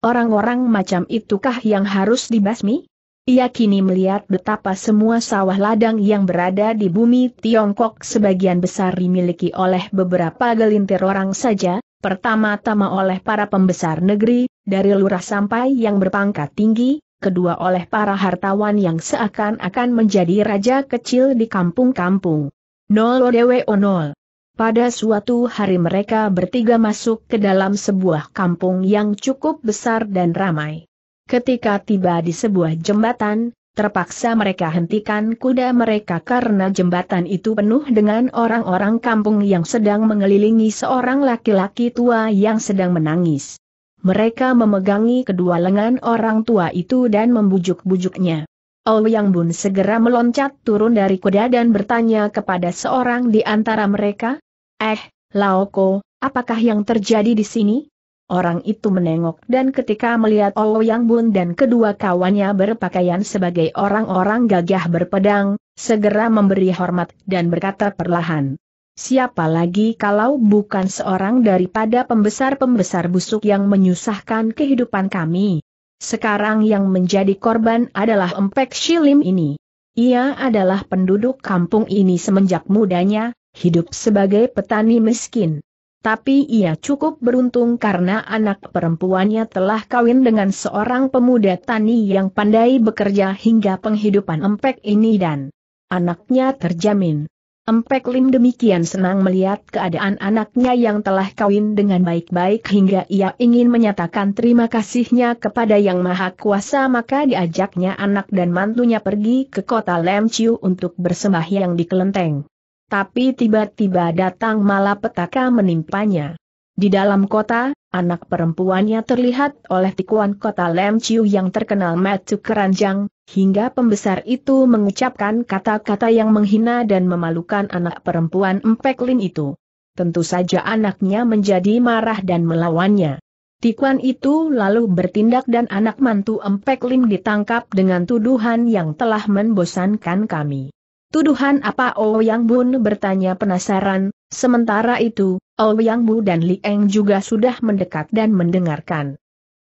[SPEAKER 1] Orang-orang macam itukah yang harus dibasmi? Ia kini melihat betapa semua sawah ladang yang berada di bumi Tiongkok sebagian besar dimiliki oleh beberapa gelintir orang saja, pertama-tama oleh para pembesar negeri, dari lurah sampai yang berpangkat tinggi, kedua oleh para hartawan yang seakan-akan menjadi raja kecil di kampung-kampung. Nol Onol. Pada suatu hari mereka bertiga masuk ke dalam sebuah kampung yang cukup besar dan ramai. Ketika tiba di sebuah jembatan, terpaksa mereka hentikan kuda mereka karena jembatan itu penuh dengan orang-orang kampung yang sedang mengelilingi seorang laki-laki tua yang sedang menangis. Mereka memegangi kedua lengan orang tua itu dan membujuk-bujuknya. Ouyang Bun segera meloncat turun dari kuda dan bertanya kepada seorang di antara mereka, Eh, Laoko, apakah yang terjadi di sini? Orang itu menengok dan ketika melihat oh yang Bun dan kedua kawannya berpakaian sebagai orang-orang gagah berpedang, segera memberi hormat dan berkata perlahan. Siapa lagi kalau bukan seorang daripada pembesar-pembesar busuk yang menyusahkan kehidupan kami? Sekarang yang menjadi korban adalah Empek Shilim ini. Ia adalah penduduk kampung ini semenjak mudanya, hidup sebagai petani miskin tapi ia cukup beruntung karena anak perempuannya telah kawin dengan seorang pemuda tani yang pandai bekerja hingga penghidupan Empek ini dan anaknya terjamin. Empek Lim demikian senang melihat keadaan anaknya yang telah kawin dengan baik-baik hingga ia ingin menyatakan terima kasihnya kepada Yang Maha Kuasa maka diajaknya anak dan mantunya pergi ke kota Lemciu untuk bersembahyang di kelenteng tapi tiba-tiba datang malapetaka menimpanya. Di dalam kota, anak perempuannya terlihat oleh tikuan kota Lem Chiu yang terkenal Matu Keranjang, hingga pembesar itu mengucapkan kata-kata yang menghina dan memalukan anak perempuan Empek Lin itu. Tentu saja anaknya menjadi marah dan melawannya. Tikuan itu lalu bertindak dan anak mantu Empek Lim ditangkap dengan tuduhan yang telah membosankan kami. Tuduhan apa oh, Yang Bun bertanya penasaran, sementara itu, oh, Yang Bu dan Li Eng juga sudah mendekat dan mendengarkan.